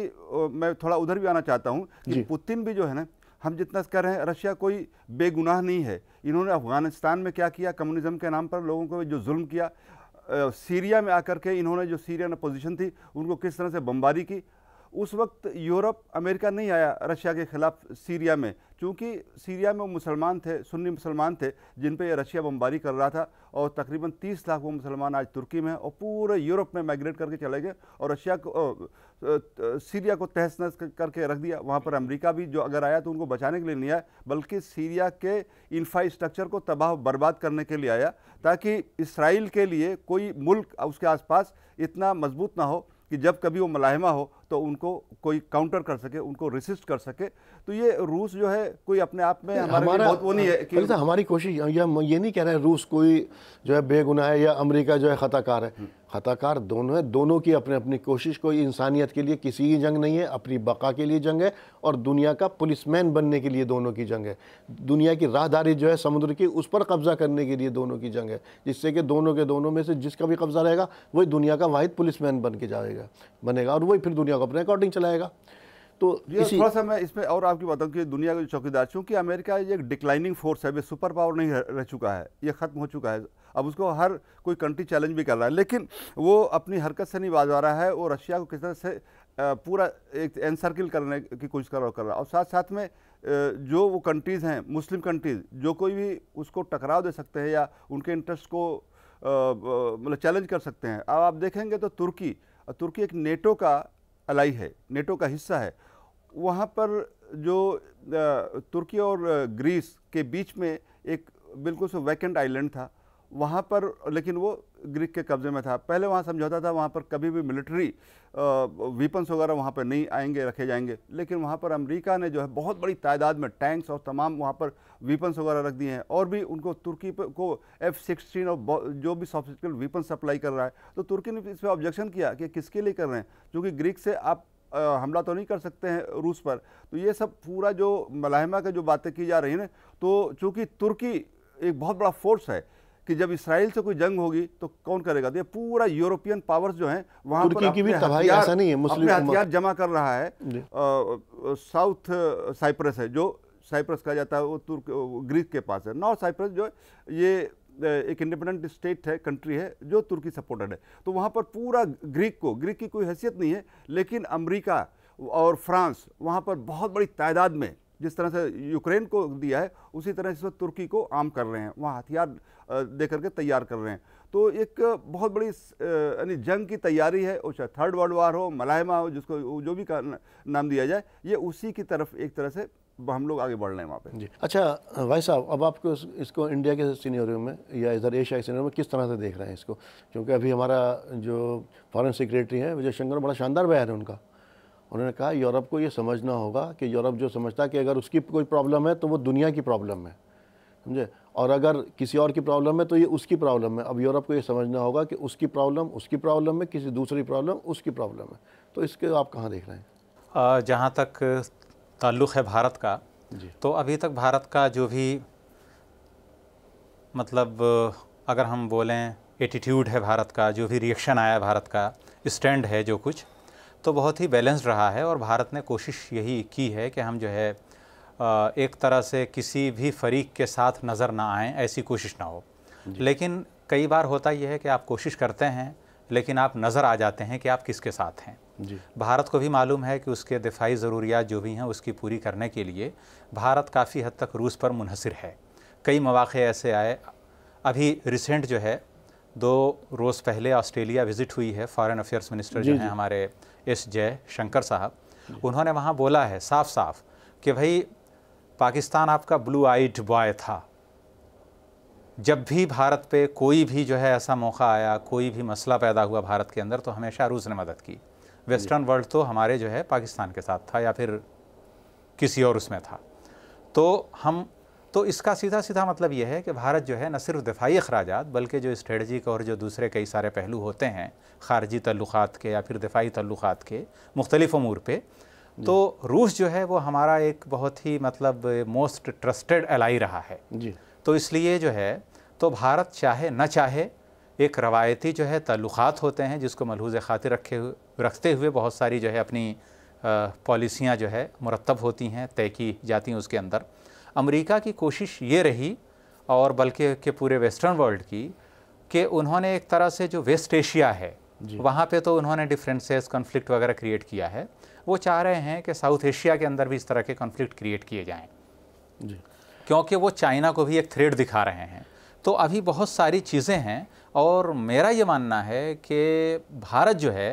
मैं थोड़ा उधर भी आना चाहता हूँ कि पुतिन भी जो है ना हम जितना कह रहे हैं रशिया कोई बेगुनाह नहीं है इन्होंने अफगानिस्तान में क्या किया कम्युनिज्म के नाम पर लोगों को जो जुल्म किया सीरिया में आकर के इन्होंने जो सीरियन अपोजिशन थी उनको किस तरह से बमबारी की उस वक्त यूरोप अमेरिका नहीं आया रशिया के खिलाफ सीरिया में क्योंकि सीरिया में वो मुसलमान थे सुन्नी मुसलमान थे जिन पे रशिया बमबारी कर रहा था और तकरीबन 30 लाख वो मुसलमान आज तुर्की में और पूरे यूरोप में माइग्रेट करके चले गए और रशिया को सीरिया को तहस नहस करके रख दिया वहाँ पर अमेरिका भी जो अगर आया तो उनको बचाने के लिए नहीं आया बल्कि सीरिया के इंफ्रास्ट्रक्चर को तबाह बर्बाद करने के लिए आया ताकि इसराइल के लिए कोई मुल्क उसके आसपास इतना मजबूत ना हो कि जब कभी वो मलाहमा हो तो उनको कोई काउंटर कर सके उनको रिसिस्ट कर सके तो ये रूस जो है कोई अपने आप में हमारा बहुत वो नहीं है कि
हमारी कोशिश या ये नहीं कह रहे रूस कोई जो है बेगुनाह है या अमेरिका जो है खताकार है हम्म। खताकार दोनों है दोनों की अपने अपनी कोशिश कोई इंसानियत के लिए किसी की जंग नहीं है अपनी बका के लिए जंग है और दुनिया का पुलिसमैन बनने के लिए दोनों की जंग है दुनिया की राहदारी जो है समुद्र की उस पर कब्जा करने के लिए दोनों की जंग है जिससे कि दोनों के दोनों में से जिसका भी कब्जा रहेगा वही दुनिया का वाहिद पुलिसमैन बन के जाएगा बनेगा और वही फिर दुनिया अपने अकॉर्डिंग चलाएगा तो थोड़ा सा
मैं इसमें और आपकी बात कि दुनिया का जो चौकीदार चूँकि अमेरिका एक डिक्लाइनिंग फोर्स है वे सुपर पावर नहीं रह चुका है ये ख़त्म हो चुका है अब उसको हर कोई कंट्री चैलेंज भी कर रहा है लेकिन वो अपनी हरकत से नहीं बाजवा रहा है वो रशिया को किस तरह से पूरा एक एनसर्किल करने की कोशिश कर रहा है और साथ साथ में जो वो कंट्रीज़ हैं मुस्लिम कंट्रीज़ जो कोई भी उसको टकराव दे सकते हैं या उनके इंटरेस्ट को मतलब चैलेंज कर सकते हैं अब आप देखेंगे तो तुर्की तुर्की एक नेटो का अलाई है नेटो का हिस्सा है वहाँ पर जो तुर्की और ग्रीस के बीच में एक बिल्कुल सो वैकेंट आइलैंड था वहाँ पर लेकिन वो ग्रीक के कब्ज़े में था पहले वहाँ समझौता था वहाँ पर कभी भी मिलिट्री वीपन्स वगैरह वहाँ पर नहीं आएंगे रखे जाएंगे लेकिन वहाँ पर अमेरिका ने जो है बहुत बड़ी तादाद में टैंक्स और तमाम वहाँ पर वीपन्स वगैरह रख दिए हैं और भी उनको तुर्की पर को एफ सिक्सटीन और जो भी सॉफ्टिकल वीपन सप्लाई कर रहा है तो तुर्की ने इस पर ऑब्जेक्शन किया कि किसके लिए कर रहे हैं क्योंकि ग्रीक से आप हमला तो नहीं कर सकते हैं रूस पर तो ये सब पूरा जो मलाहमा का जो बातें की जा रही है ना तो चूँकि तुर्की एक बहुत बड़ा फोर्स है कि जब इसराइल से कोई जंग होगी तो कौन करेगा तो ये पूरा यूरोपियन पावर्स जो हैं वहाँ पर की भी तबाही तो ऐसा नहीं है मुस्लिम हथियार जमा कर रहा है साउथ साइप्रस है जो साइप्रस कहा जाता है वो तुर्क ग्रीस के पास है नॉर्थ साइप्रस जो ये एक इंडिपेंडेंट स्टेट है कंट्री है जो तुर्की सपोर्टेड है तो वहाँ पर पूरा ग्रीक को ग्रीक की कोई हैसियत नहीं है लेकिन अमरीका और फ्रांस वहाँ पर बहुत बड़ी तादाद में जिस तरह से यूक्रेन को दिया है उसी तरह इस वक्त तुर्की को आम कर रहे हैं वहाँ हथियार दे करके तैयार कर रहे हैं तो एक बहुत बड़ी यानी जंग की तैयारी है और चाहे थर्ड वर्ल्ड वार हो मलायमा हो जिसको जो भी का नाम दिया जाए ये उसी की तरफ एक तरह से हम लोग आगे बढ़ रहे हैं वहाँ पे जी
अच्छा भाई साहब अब आपको इसको इंडिया के सीनियरियो में या इधर एशिया के सीनियर में किस तरह से देख रहे हैं इसको क्योंकि अभी हमारा जो फॉरन सेक्रेटरी है विजय शंकर बड़ा शानदार बयान है उनका उन्होंने कहा यूरोप को ये समझना होगा कि यूरोप जो समझता कि अगर उसकी कोई प्रॉब्लम है तो वो दुनिया की प्रॉब्लम है समझे और अगर किसी और की प्रॉब्लम है तो ये उसकी प्रॉब्लम है अब यूरोप को ये समझना होगा कि उसकी प्रॉब्लम उसकी प्रॉब्लम है किसी दूसरी प्रॉब्लम उसकी प्रॉब्लम है तो इसके आप कहाँ देख रहे
हैं जहाँ तक ताल्लुक़ है भारत का जी तो अभी तक भारत का जो भी मतलब अगर हम बोलें एटीट्यूड है भारत का जो भी रिएक्शन आया है भारत का स्टैंड है जो कुछ तो बहुत ही बैलेंस्ड रहा है और भारत ने कोशिश यही की है कि हम जो है एक तरह से किसी भी फरीक के साथ नज़र ना आए ऐसी कोशिश ना हो लेकिन कई बार होता यह है कि आप कोशिश करते हैं लेकिन आप नज़र आ जाते हैं कि आप किसके साथ हैं जी। भारत को भी मालूम है कि उसके दिफाई ज़रूरियात जो भी हैं उसकी पूरी करने के लिए भारत काफ़ी हद तक रूस पर मुनहसर है कई मौाक़े ऐसे आए अभी रिसेंट जो है दो रोज़ पहले ऑस्ट्रेलिया विज़िट हुई है फॉरेन अफेयर्स मिनिस्टर जो हैं हमारे एस जय शंकर साहब उन्होंने वहाँ बोला है साफ साफ कि भाई पाकिस्तान आपका ब्लू आइट बॉय था जब भी भारत पे कोई भी जो है ऐसा मौका आया कोई भी मसला पैदा हुआ भारत के अंदर तो हमेशा रूस ने मदद की वेस्टर्न वर्ल्ड तो हमारे जो है पाकिस्तान के साथ था या फिर किसी और उसमें था तो हम तो इसका सीधा सीधा मतलब यह है कि भारत जो है न सिर्फ दफाई अखराज बल्कि जो स्ट्रेटजिक और जो दूसरे कई सारे पहलू होते हैं खारजी तल्लु के या फिर दिफाही तल्लुक़ात के मुख्तलिफ़ अमूर पर तो रूस जो है वो हमारा एक बहुत ही मतलब मोस्ट ट्रस्टेड एलाई रहा है जी तो इसलिए जो है तो भारत चाहे न चाहे एक रवायती जो है तल्लुत होते हैं जिसको मलहूज़ खातिर रखे रखते हुए बहुत सारी जो है अपनी पॉलिसियाँ जो है मुरतब होती हैं तय की जाती हैं उसके अंदर अमेरिका की कोशिश ये रही और बल्कि के पूरे वेस्टर्न वर्ल्ड की कि उन्होंने एक तरह से जो वेस्ट एशिया है वहाँ पे तो उन्होंने डिफरेंसेस कन्फ्लिक्ट वगैरह क्रिएट किया है वो चाह रहे हैं कि साउथ एशिया के अंदर भी इस तरह के कन्फ्लिक्ट क्रिएट किए जाएँ क्योंकि वो चाइना को भी एक थ्रेड दिखा रहे हैं तो अभी बहुत सारी चीज़ें हैं और मेरा ये मानना है कि भारत जो है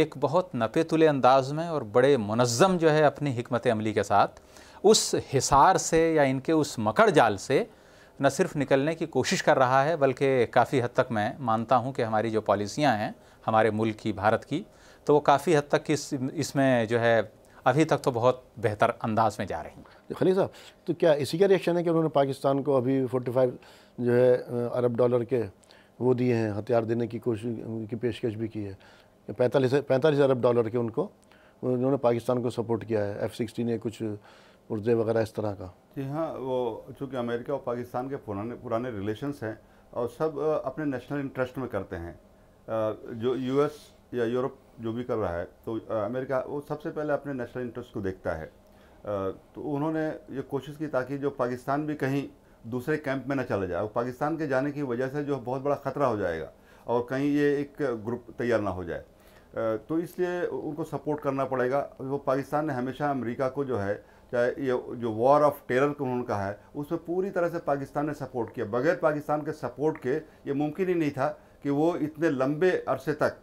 एक बहुत नपे तुले अंदाज में और बड़े मुनज़म जो है अपनी हमत अमली के साथ उस हिसार से या इनके उस मकड़ जाल से न सिर्फ निकलने की कोशिश कर रहा है बल्कि काफ़ी हद तक मैं मानता हूँ कि हमारी जो पॉलिसियाँ हैं हमारे मुल्क की भारत की तो वो काफ़ी हद तक इस इसमें जो है अभी तक तो बहुत बेहतर अंदाज में जा रही
हैं खली साहब तो क्या इसी का रिएक्शन है कि उन्होंने पाकिस्तान को अभी फोर्टी जो है अरब डॉलर के वो दिए हैं हथियार देने की कोशिश की पेशकश भी की है पैंतालीस पैंतालीस अरब डॉलर के उनको उन्होंने पाकिस्तान को सपोर्ट किया है एफ़ सिक्सटी ने कुछ पुर्जे वगैरह इस तरह का
जी हाँ वो चूँकि अमेरिका और पाकिस्तान के पुराने पुराने रिलेशंस हैं और सब अपने नेशनल इंटरेस्ट में करते हैं जो यूएस या यूरोप जो भी कर रहा है तो अमेरिका वो सबसे पहले अपने नेशनल इंटरेस्ट को देखता है तो उन्होंने ये कोशिश की ताकि जो पाकिस्तान भी कहीं दूसरे कैंप में ना चला जाए पाकिस्तान के जाने की वजह से जो बहुत बड़ा ख़तरा हो जाएगा और कहीं ये एक ग्रुप तैयार ना हो जाए तो इसलिए उनको सपोर्ट करना पड़ेगा वो पाकिस्तान ने हमेशा अमेरिका को जो है चाहे ये जो वॉर ऑफ टेरर को उन्होंने कहा है उसमें पूरी तरह से पाकिस्तान ने सपोर्ट किया बगैर पाकिस्तान के सपोर्ट के ये मुमकिन ही नहीं था कि वो इतने लंबे अरसे तक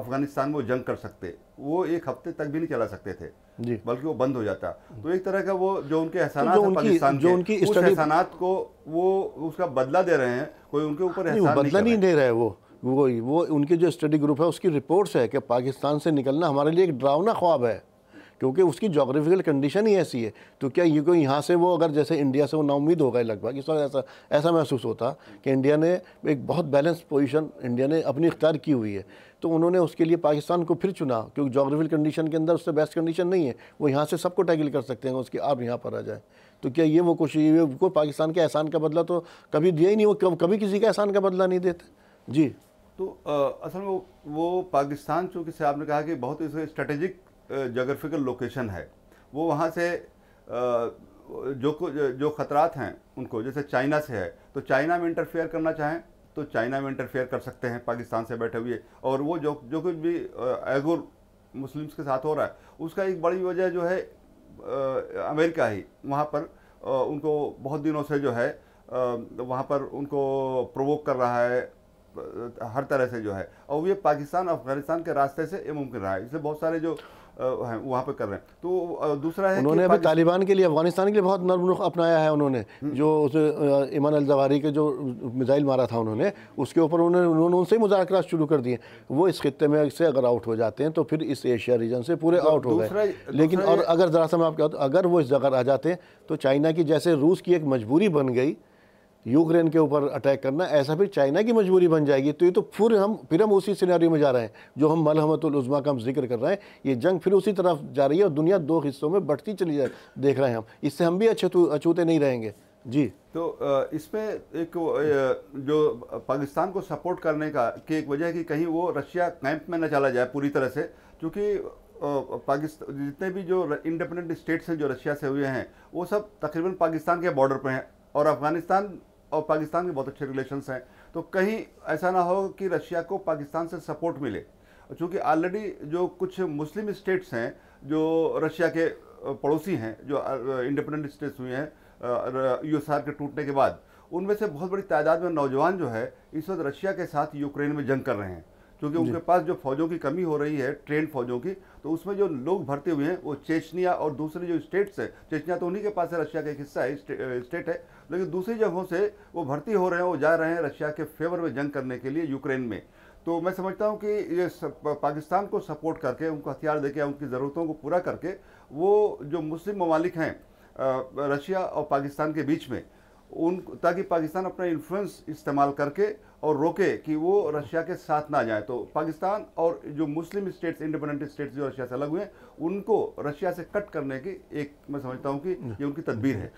अफगानिस्तान में जंग कर सकते वो एक हफ्ते तक भी नहीं चला सकते थे बल्कि वो बंद हो जाता तो एक तरह का वो जो उनके एहसान तो पाकिस्तान जो उनकी उस को वो उसका बदला दे रहे हैं कोई उनके ऊपर बदला नहीं
दे रहे वो वो वो उनके जो स्टडी ग्रुप है उसकी रिपोर्ट्स है कि पाकिस्तान से निकलना हमारे लिए एक डरावना ख्वाब है क्योंकि उसकी जोग्राफिकल कंडीशन ही ऐसी है तो क्या ये क्यों यहाँ से वो अगर जैसे इंडिया से वो नाउमीद हो गए लगभग इस वक्त ऐसा ऐसा महसूस होता कि इंडिया ने एक बहुत बैलेंस पोजीशन इंडिया ने अपनी इख्तियार की हुई है तो उन्होंने उसके लिए पाकिस्तान को फिर चुना क्योंकि जोग्राफिकल कंडीशन के अंदर उससे बेस्ट कंडीशन नहीं है वो यहाँ से सबको टैगल कर सकते हैं उसके आप यहाँ पर आ जाए तो क्या ये वो कोशिश को पाकिस्तान के एहसान का बदला तो कभी दिया ही नहीं वो कभी किसी का एहसान का बदला नहीं देते जी तो असल में वो, वो पाकिस्तान
चूँकि से आपने कहा कि बहुत स्ट्रेटेजिक जोग्राफिकल लोकेशन है वो वहाँ से जो जो ख़तरात हैं उनको जैसे चाइना से है तो चाइना में इंटरफेयर करना चाहें तो चाइना में इंटरफेयर कर सकते हैं पाकिस्तान से बैठे हुए और वो जो जो कुछ भी एगुर मुस्लिम्स के साथ हो रहा है उसका एक बड़ी वजह जो है अमेरिका ही वहाँ पर उनको बहुत दिनों से जो है वहाँ पर उनको प्रोवोक कर रहा है हर तरह से जो है और ये पाकिस्तान अफगानिस्तान के रास्ते से ये मुमकिन रहा है इसलिए बहुत सारे जो वहाँ पर कर रहे हैं तो दूसरा है उन्होंने अभी तालिबान
के लिए अफगानिस्तान के लिए बहुत नर्म रुख अपनाया है उन्होंने हम्म। जो उस ईमान अलजवारी के जो मिज़ाइल मारा था उन्होंने उसके ऊपर उन्होंने उन्होंने उनसे ही मुजाकर शुरू कर दिए वो इस खत्े में से अगर आउट हो जाते हैं तो फिर इस एशिया रीजन से पूरे आउट हो गए लेकिन और अगर जरा सा मैं आपके अगर वो इस जगह आ जाते हैं तो चाइना की जैसे रूस की एक मजबूरी बन गई यूक्रेन के ऊपर अटैक करना ऐसा फिर चाइना की मजबूरी बन जाएगी तो ये तो फिर हम फिर हम उसी सिनेरियो में जा रहे हैं जो हम मलहमतुलजमा का हम जिक्र कर रहे हैं ये जंग फिर उसी तरफ जा रही है और दुनिया दो हिस्सों में बढ़ती चली जा देख रहे हैं हम इससे हम भी अच्छे अछूते नहीं रहेंगे जी
तो इसमें एक जो पाकिस्तान को सपोर्ट करने का की एक वजह है कि कहीं वो रशिया कैंप में ना चला जाए पूरी तरह से क्योंकि पाकिस्तान जितने भी जो इंडिपेंडेंट स्टेट्स हैं जो रशिया से हुए हैं वो सब तकरीबन पाकिस्तान के बॉर्डर पर हैं और अफगानिस्तान और पाकिस्तान के बहुत अच्छे रिलेशंस हैं तो कहीं ऐसा ना हो कि रशिया को पाकिस्तान से सपोर्ट मिले चूँकि ऑलरेडी जो कुछ मुस्लिम स्टेट्स हैं जो रशिया के पड़ोसी हैं जो इंडिपेंडेंट स्टेट्स हुए हैं यूएसआर के टूटने के बाद उनमें से बहुत बड़ी तादाद में नौजवान जो है इस वक्त रशिया के साथ यूक्रेन में जंग कर रहे हैं क्योंकि उनके पास जो फौजों की कमी हो रही है ट्रेन फौजों की तो उसमें जो लोग भर्ती हुए हैं वो चेचनिया और दूसरे जो स्टेट्स है चेचनिया तो उन्हीं के पास है रशिया का एक हिस्सा है स्टेट है लेकिन दूसरी जगहों से वो भर्ती हो रहे हैं वो जा रहे हैं रशिया के फेवर में जंग करने के लिए यूक्रेन में तो मैं समझता हूँ कि ये पाकिस्तान को सपोर्ट करके उनको हथियार देके उनकी ज़रूरतों को पूरा करके वो जो मुस्लिम ममालिक हैं रशिया और पाकिस्तान के बीच में उन ताकि पाकिस्तान अपना इन्फ्लुएंस इस्तेमाल करके और रोके कि वो रशिया के साथ ना जाए तो पाकिस्तान और जो मुस्लिम स्टेट्स इंडिपेंडेंट स्टेट्स जो रशिया से अलग हुए हैं उनको रशिया से कट करने की एक मैं समझता हूँ
कि ये उनकी तदबीर है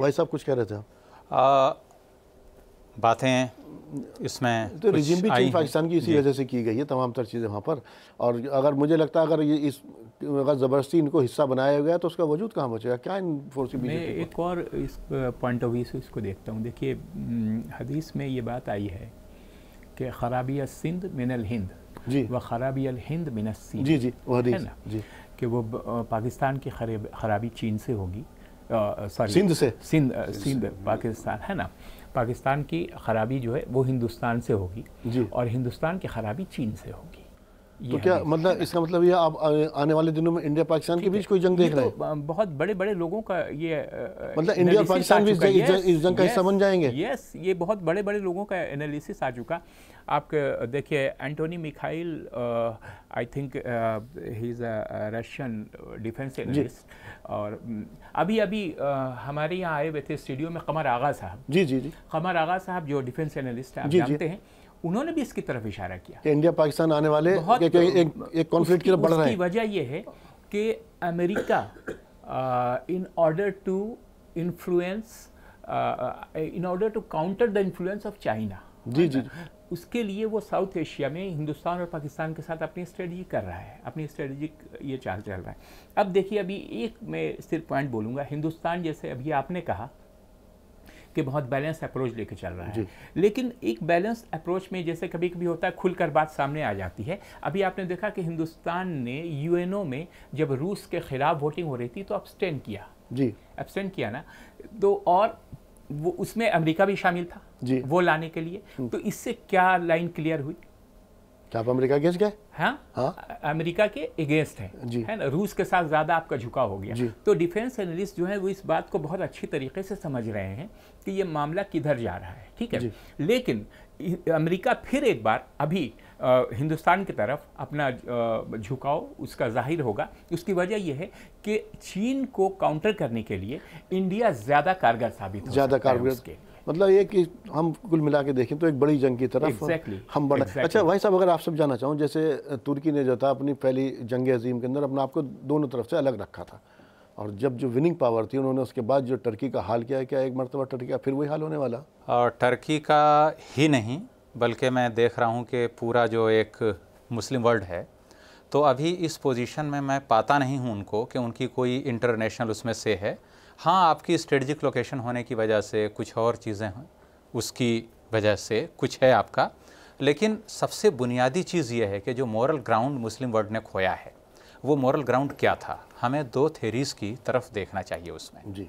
भाई साहब कुछ कह रहे थे आप बातें इसमें तो रिजिम भी चीन पाकिस्तान की इसी वजह से की गई है तमाम तर चीज़ें वहाँ पर और अगर मुझे लगता है अगर ये इस अगर ज़बरदस्ती इनको हिस्सा बनाया गया तो उसका वजूद कहाँ बचेगा क्या इन फोर्स मैं
एक और इस पॉइंट ऑफ व्यू से इसको देखता हूँ देखिए हम्म, हदीस में ये बात आई है कि खराबी सिंध मिनल हिंद जी व खराबी अल हिंद मिनल जी जी है ना जी कि वो पाकिस्तान की खराबी चीन से होगी सॉरी सिंध से सिंध सिंध पाकिस्तान है ना पाकिस्तान की
खराबी जो है वो हिंदुस्तान से होगी और हिंदुस्तान की खराबी चीन से होगी तो क्या मतलब इसका मतलब ये आप आने वाले दिनों में इंडिया पाकिस्तान के बीच कोई जंग देख तो रहे
हैं बहुत बड़े बड़े लोगों का ये मतलब इंडिया पाकिस्तान भी जंग, इस जंग का हिस्सा बन जाएंगे यस ये बहुत बड़े बड़े लोगों का एनालिसिस आ चुका आप देखिए Antony Mikhail I think he is a Russian defence analyst और हम्म, अभी अभी uh, हमारे यहाँ आए हुए थे स्टूडियो में कमर आगा साहब जी जी जी कमर आगा साहब जो डिफेंस एनालिस्ट हैं आप जानते हैं उन्होंने भी इसकी तरफ इशारा किया
कि इंडिया पाकिस्तान आने वाले एक, कॉन्फ्लिक्ट की तरफ बढ़ रहा है
वजह यह है कि America in order to influence in order to counter the influence of China जी जी उसके लिए वो साउथ एशिया में हिंदुस्तान और पाकिस्तान के साथ अपनी स्ट्रेटजी कर रहा है अपनी स्ट्रेटजी ये चाल चल रहा है अब देखिए अभी एक मैं सिर्फ पॉइंट बोलूँगा हिंदुस्तान जैसे अभी आपने कहा कि बहुत बैलेंस अप्रोच लेके चल रहा है लेकिन एक बैलेंस अप्रोच में जैसे कभी कभी होता है खुलकर बात सामने आ जाती है अभी आपने देखा कि हिंदुस्तान ने यूएनओ में जब रूस के खिलाफ वोटिंग हो रही थी तो अब्सटेंड किया जी एब्सटेंड किया ना तो और वो उसमें अमेरिका भी शामिल था जी वो लाने के लिए हम्म। तो इससे क्या लाइन क्लियर हुई क्या
आप अमेरिका अगेंस्ट गए
हाँ हाँ अमेरिका के अगेंस्ट हैं जी है ना रूस के साथ ज़्यादा आपका झुकाव हो गया तो डिफेंस एनालिस्ट जो है वो इस बात को बहुत अच्छी तरीके से समझ रहे हैं कि ये मामला किधर जा रहा है ठीक है लेकिन अमेरिका फिर एक बार अभी आ, हिंदुस्तान की तरफ अपना झुकाव उसका जाहिर होगा उसकी वजह यह है कि चीन को काउंटर करने के लिए इंडिया ज़्यादा कारगर साबित ज़्यादा कारगर के
मतलब ये कि हम कुल मिला के देखें तो एक बड़ी जंग की तरफ exactly. हम बढ़े exactly. अच्छा भाई साहब अगर आप सब जाना चाहूँ जैसे तुर्की ने जो था अपनी पहली जंग अजीम के अंदर अपने आप को दोनों तरफ से अलग रखा था और जब जो विनिंग पावर थी उन्होंने उसके बाद जो टर्की का हाल किया क्या एक मरतबा टर्की का फिर वही हाल होने वाला
और टर्की का ही नहीं बल्कि मैं देख रहा हूँ कि पूरा जो एक मुस्लिम वर्ल्ड है तो अभी इस पोजीशन में मैं पाता नहीं हूँ उनको कि उनकी कोई इंटरनेशनल उसमें से है हाँ आपकी स्ट्रेटजिक लोकेशन होने की वजह से कुछ और चीज़ें हैं उसकी वजह से कुछ है आपका लेकिन सबसे बुनियादी चीज़ यह है कि जो मॉरल ग्राउंड मुस्लिम वर्ल्ड ने खोया है वो मॉरल ग्राउंड क्या था हमें दो थेरीज़ की तरफ देखना चाहिए उसमें जी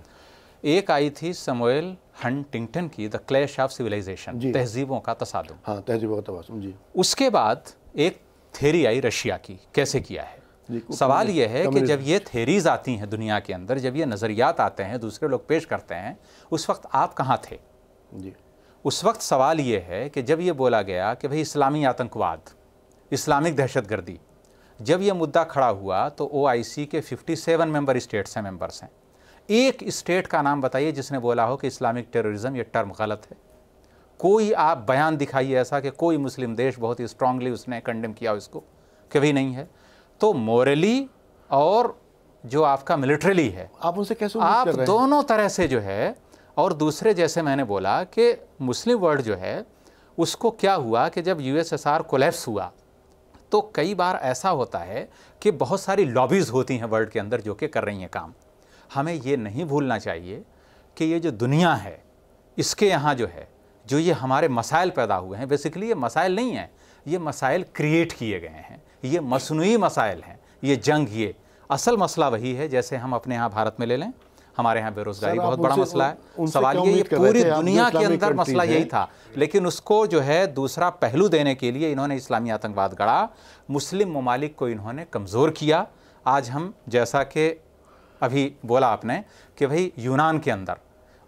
एक आई थी समोएल हंटिंगटन की द क्लैश ऑफ सिविलाइजेशन तहजीबों का तसादम हाँ तहजीबों का तबासम जी उसके बाद एक थेरी आई रशिया की कैसे किया है
सवाल यह है कि जब
ये थेरीज आती हैं दुनिया के अंदर जब ये नज़रियात आते हैं दूसरे लोग पेश करते हैं उस वक्त आप कहाँ थे जी उस वक्त सवाल ये है कि जब ये बोला गया कि भाई इस्लामी आतंकवाद इस्लामिक दहशतगर्दी जब ये मुद्दा खड़ा हुआ तो ओ के 57 मेम्बर स्टेट्स हैं मेम्बर्स हैं एक स्टेट का नाम बताइए जिसने बोला हो कि इस्लामिक टेररिज्म ये टर्म गलत है कोई आप बयान दिखाइए ऐसा कि कोई मुस्लिम देश बहुत ही स्ट्रांगली उसने कंडेम किया इसको कभी नहीं है तो मोरली और जो आपका मिलिट्रली है
आप उनसे कैसे आप कर रहे हैं? दोनों
तरह से जो है और दूसरे जैसे मैंने बोला कि मुस्लिम वर्ल्ड जो है उसको क्या हुआ कि जब यूएसएसआर कोलेप्स हुआ तो कई बार ऐसा होता है कि बहुत सारी लॉबीज़ होती हैं वर्ल्ड के अंदर जो कि कर रही हैं काम हमें ये नहीं भूलना चाहिए कि ये जो दुनिया है इसके यहाँ जो है जो ये हमारे मसाइल पैदा हुए हैं बेसिकली ये मसाइल नहीं हैं ये मसाइल क्रिएट किए गए हैं ये मसनू मसाइल हैं ये जंग ये असल मसला वही है जैसे हम अपने यहाँ भारत में ले लें हमारे यहाँ बेरोजगारी बहुत बड़ा मसला है सवाल ये ये पूरी दुनिया के अंदर मसला यही था लेकिन उसको जो है दूसरा पहलू देने के लिए इन्होंने इस्लामी आतंकवाद गढ़ा मुस्लिम ममालिक को इन्होंने कमज़ोर किया आज हम जैसा कि अभी बोला आपने कि भाई यूनान के अंदर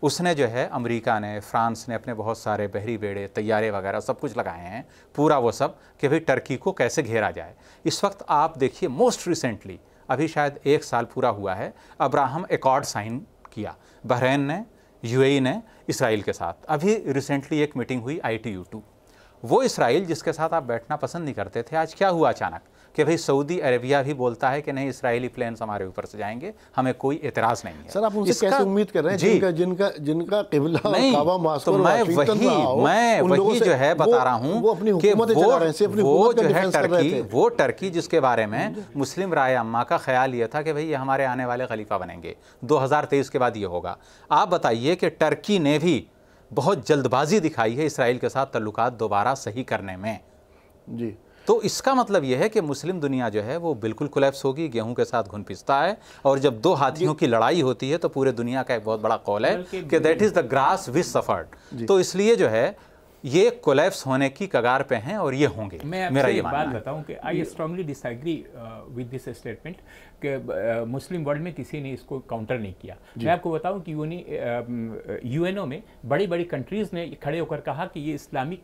उसने जो है अमेरिका ने फ्रांस ने अपने बहुत सारे बहरी बेड़े तैयारे वगैरह सब कुछ लगाए हैं पूरा वो सब कि भाई टर्की को कैसे घेरा जाए इस वक्त आप देखिए मोस्ट रिसेंटली अभी शायद एक साल पूरा हुआ है अब्राहम एकॉर्ड साइन किया बहरीन ने यूएई ने इसराइल के साथ अभी रिसेंटली एक मीटिंग हुई आई टी वो इसराइल जिसके साथ आप बैठना पसंद नहीं करते थे आज क्या हुआ अचानक कि भाई सऊदी अरेबिया भी बोलता है कि नहीं इसराइली प्लेन हमारे ऊपर से जाएंगे हमें कोई एतराज़ नहीं है सर
आप उनसे कैसे उम्मीद कर रहे हैं जिनका जिनका जिनका किबला नहीं तो मैं वही मैं वही जो है बता रहा हूँ वो जो है टर्की
वो टर्की जिसके बारे में मुस्लिम राय अम्मा का ख्याल ये था कि भाई ये हमारे आने वाले खलीफा बनेंगे तेईस के बाद ये होगा आप बताइए कि टर्की ने भी बहुत जल्दबाजी दिखाई है इसराइल के साथ तल्लुकात दोबारा सही करने में जी तो इसका मतलब यह है कि मुस्लिम दुनिया जो है वो बिल्कुल कोलेप्स होगी गेहूं के साथ घुन पिसता है और जब दो हाथियों की लड़ाई होती है तो पूरे दुनिया का एक बहुत बड़ा कॉल है कि that is the grass which suffered तो इसलिए जो है ये कोलेप्स होने की कगार पे हैं और ये होंगे मैं मेरा ये बात बताऊं कि
I strongly disagree with this statement कि मुस्लिम uh, वर्ल्ड में किसी ने इसको काउंटर नहीं किया मैं आपको बताऊं कि यूएनओ um, में बड़ी बड़ी कंट्रीज़ ने खड़े होकर कहा कि ये इस्लामिक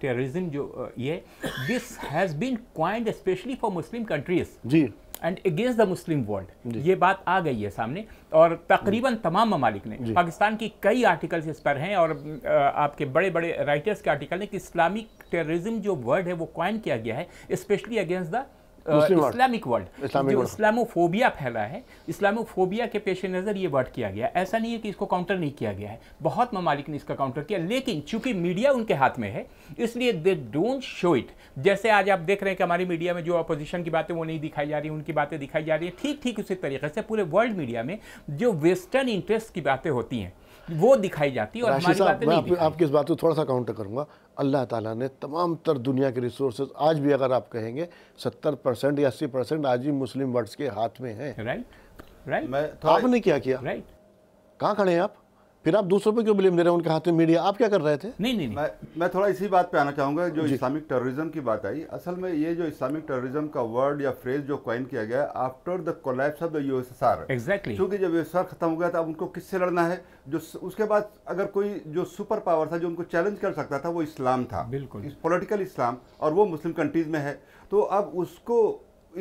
टेररिज्म uh, जो uh, ये this has been coined specially for Muslim countries जी and against the Muslim world ये बात आ गई है सामने और तकरीबन तमाम ममालिक ने पाकिस्तान की कई आर्टिकल्स इस पर हैं और आपके बड़े बड़े राइटर्स के आर्टिकल ने कि इस्लामिक टेररिज्म जो वर्ड है वो क्वाइन किया गया है specially against the Islamic world जो इस्लामोफोबिया फैला है इस्लामोफोबिया के पेश नज़र ये वर्ड किया गया ऐसा नहीं है कि इसको काउंटर नहीं किया गया है बहुत ममालिक ने इसका काउंटर किया लेकिन चूंकि मीडिया उनके हाथ में है इसलिए दे डोंट शो इट जैसे आज आप देख रहे हैं कि हमारी मीडिया में जो अपोजिशन की बातें वो नहीं दिखाई जा रही उनकी बातें दिखाई जा रही है ठीक ठीक उसी तरीके से पूरे वर्ल्ड मीडिया में जो वेस्टर्न इंटरेस्ट की बातें होती हैं वो दिखाई जाती है और हमारी बातें नहीं आप,
आपकी इस बात को थोड़ा सा काउंटर करूंगा अल्लाह ताला ने तमाम तर दुनिया के रिसोर्सेज आज भी अगर आप कहेंगे सत्तर परसेंट या अस्सी परसेंट आज भी मुस्लिम वर्ड्स के हाथ में है राइट राइट आपने क्या किया राइट कहाँ खड़े हैं आप फिर आप दूसरों पे क्यों ब्लेम दे रहे हैं उनके हाथ में मीडिया आप क्या कर रहे थे नहीं नहीं, नहीं। मैं
मैं थोड़ा इसी बात पे आना चाहूंगा जो इस्लामिक टेररिज्म की बात आई असल में ये जो इस्लामिक टेररिज्म का वर्ड या फ्रेज जो क्वाइन किया गया after the collapse of the USSR exactly क्योंकि जब यूएसआर खत्म हो गया था अब उनको किससे लड़ना है जो उसके बाद अगर कोई जो सुपर पावर था जो उनको चैलेंज कर सकता था वो इस्लाम था बिल्कुल पोलिटिकल इस्लाम और वो मुस्लिम कंट्रीज में है तो अब उसको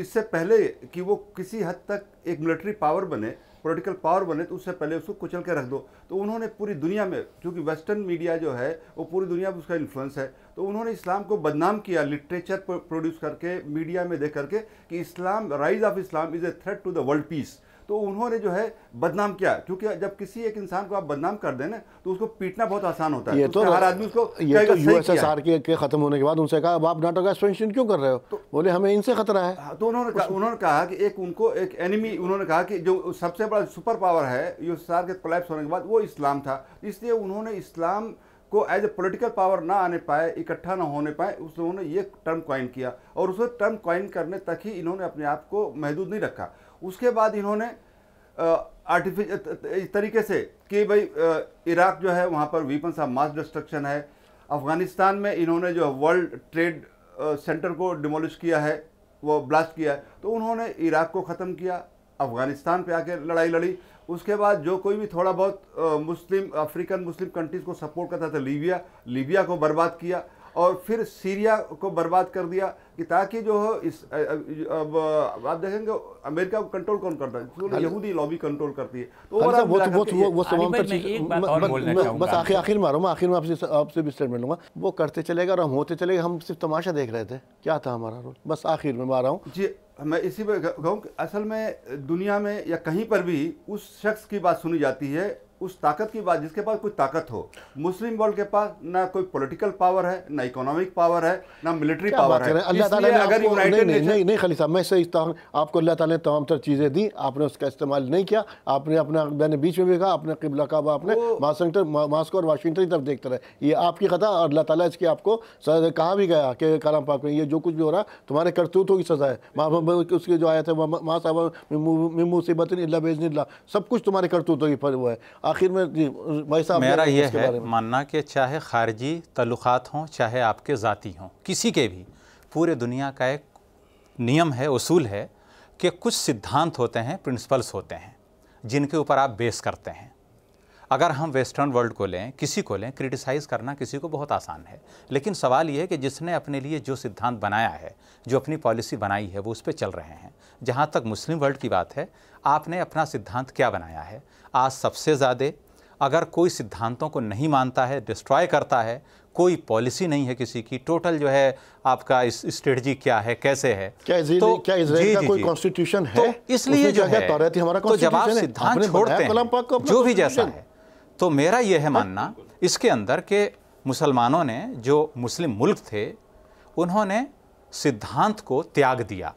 इससे पहले कि वो किसी हद तक एक मिलिट्री पावर बने पॉलिटिकल पावर बने तो उससे पहले उसको कुचल के रख दो तो उन्होंने पूरी दुनिया में क्योंकि वेस्टर्न मीडिया जो है वो पूरी दुनिया में उसका इन्फ्लुएंस है तो उन्होंने इस्लाम को बदनाम किया लिटरेचर प्रोड्यूस करके मीडिया में देख करके कि Islam rise of Islam is a threat to the world peace तो उन्होंने जो है बदनाम किया क्योंकि जब किसी एक इंसान को आप बदनाम कर दें तो उसको पीटना बहुत आसान होता है ये तो हर आदमी उसको यूएसएसआर तो
के, के खत्म होने के बाद उनसे कहा आप नाटो का एक्सपेंशन क्यों कर रहे हो तो बोले हमें इनसे खतरा है हाँ,
तो उन्होंने कहा उन्होंने कहा कि एक उनको एक एनिमी उन्होंने कहा कि जो सबसे बड़ा सुपर पावर है यूएसएसआर के कोलैप्स होने के बाद वो इस्लाम था इसलिए उन्होंने इस्लाम को एज ए पोलिटिकल पावर ना आने पाए इकट्ठा ना होने पाए उसने ये टर्म क्वाइन किया और उसे टर्म क्वाइन करने तक ही इन्होंने अपने आप को महदूद नहीं रखा उसके बाद इन्होंने आर्टिफिश इस तरीके से कि भाई इराक जो है वहाँ पर वीपन्स ऑफ मास डिस्ट्रक्शन है अफ़गानिस्तान में इन्होंने जो वर्ल्ड ट्रेड सेंटर को डिमोलिश किया है वो ब्लास्ट किया है तो उन्होंने इराक को ख़त्म किया अफ़गानिस्तान पे आके लड़ाई लड़ी उसके बाद जो कोई भी थोड़ा बहुत मुस्लिम अफ्रीकन मुस्लिम कंट्रीज़ को सपोर्ट करता था लीबिया लीबिया को बर्बाद किया और फिर सीरिया को बर्बाद कर दिया कि ताकि जो हो इस अब आप देखेंगे अमेरिका को कंट्रोल कौन करता है तो यहूदी लॉबी कंट्रोल करती है तो, तो-, तो- वो वो वो वो, वो तमाम पर बस आखिर
आखिर मारो मैं आखिर में आपसे आपसे भी स्टेटमेंट लूंगा वो करते चलेगा और हम होते चलेगा हम सिर्फ तमाशा देख रहे थे क्या था हमारा रोल बस आखिर में मारा हूँ जी
मैं इसी पर कहूँ असल में दुनिया में या कहीं पर भी उस शख्स की बात सुनी जाती है उस ताकत की बात जिसके पास कोई ताकत हो मुस्लिम वर्ल्ड के पास ना कोई पॉलिटिकल पावर है ना इकोनॉमिक पावर है ना मिलिट्री पावर है अल्लाह ताला ने अगर नहीं नहीं, नहीं नहीं
नहीं साहब मैं सही आपको अल्लाह ताला ने तमाम तर चीज़ें दी आपने उसका इस्तेमाल नहीं किया आपने अपना मैंने बीच में भी कहा अपने किबला काबा आपने वाशिंगटन मास्को और वाशिंगटन की तरफ देखते रहे ये आपकी खता और अल्लाह ताला इसकी आपको कहा भी गया कि कलाम पाक में ये जो कुछ भी हो रहा तुम्हारे करतूतों की सज़ा है उसके जो आया था माँ साहब मुसीबत सब कुछ तुम्हारे करतूतों की पर वो है आखिर में भाई साहब मेरा यह है
मानना कि चाहे खारजी तल्लुक़ात हों चाहे आपके ज़ाती हों किसी के भी पूरे दुनिया का एक नियम है उसूल है कि कुछ सिद्धांत होते हैं प्रिंसिपल्स होते हैं जिनके ऊपर आप बेस करते हैं अगर हम वेस्टर्न वर्ल्ड को लें किसी को लें क्रिटिसाइज़ करना किसी को बहुत आसान है लेकिन सवाल ये है कि जिसने अपने लिए जो सिद्धांत बनाया है जो अपनी पॉलिसी बनाई है वो उस पर चल रहे हैं जहाँ तक मुस्लिम वर्ल्ड की बात है आपने अपना सिद्धांत क्या बनाया है आज सबसे ज़्यादा अगर कोई सिद्धांतों को नहीं मानता है डिस्ट्रॉय करता है कोई पॉलिसी नहीं है किसी की टोटल जो है आपका इस स्ट्रेटजी क्या है कैसे है क्या तो, क्या इजराइल का कोई कॉन्स्टिट्यूशन
तो है तो इसलिए जो है तो जब सिद्धांत छोड़ते हैं जो भी जैसा है
तो मेरा यह है हाँ। मानना इसके अंदर के मुसलमानों ने जो मुस्लिम मुल्क थे उन्होंने सिद्धांत को त्याग दिया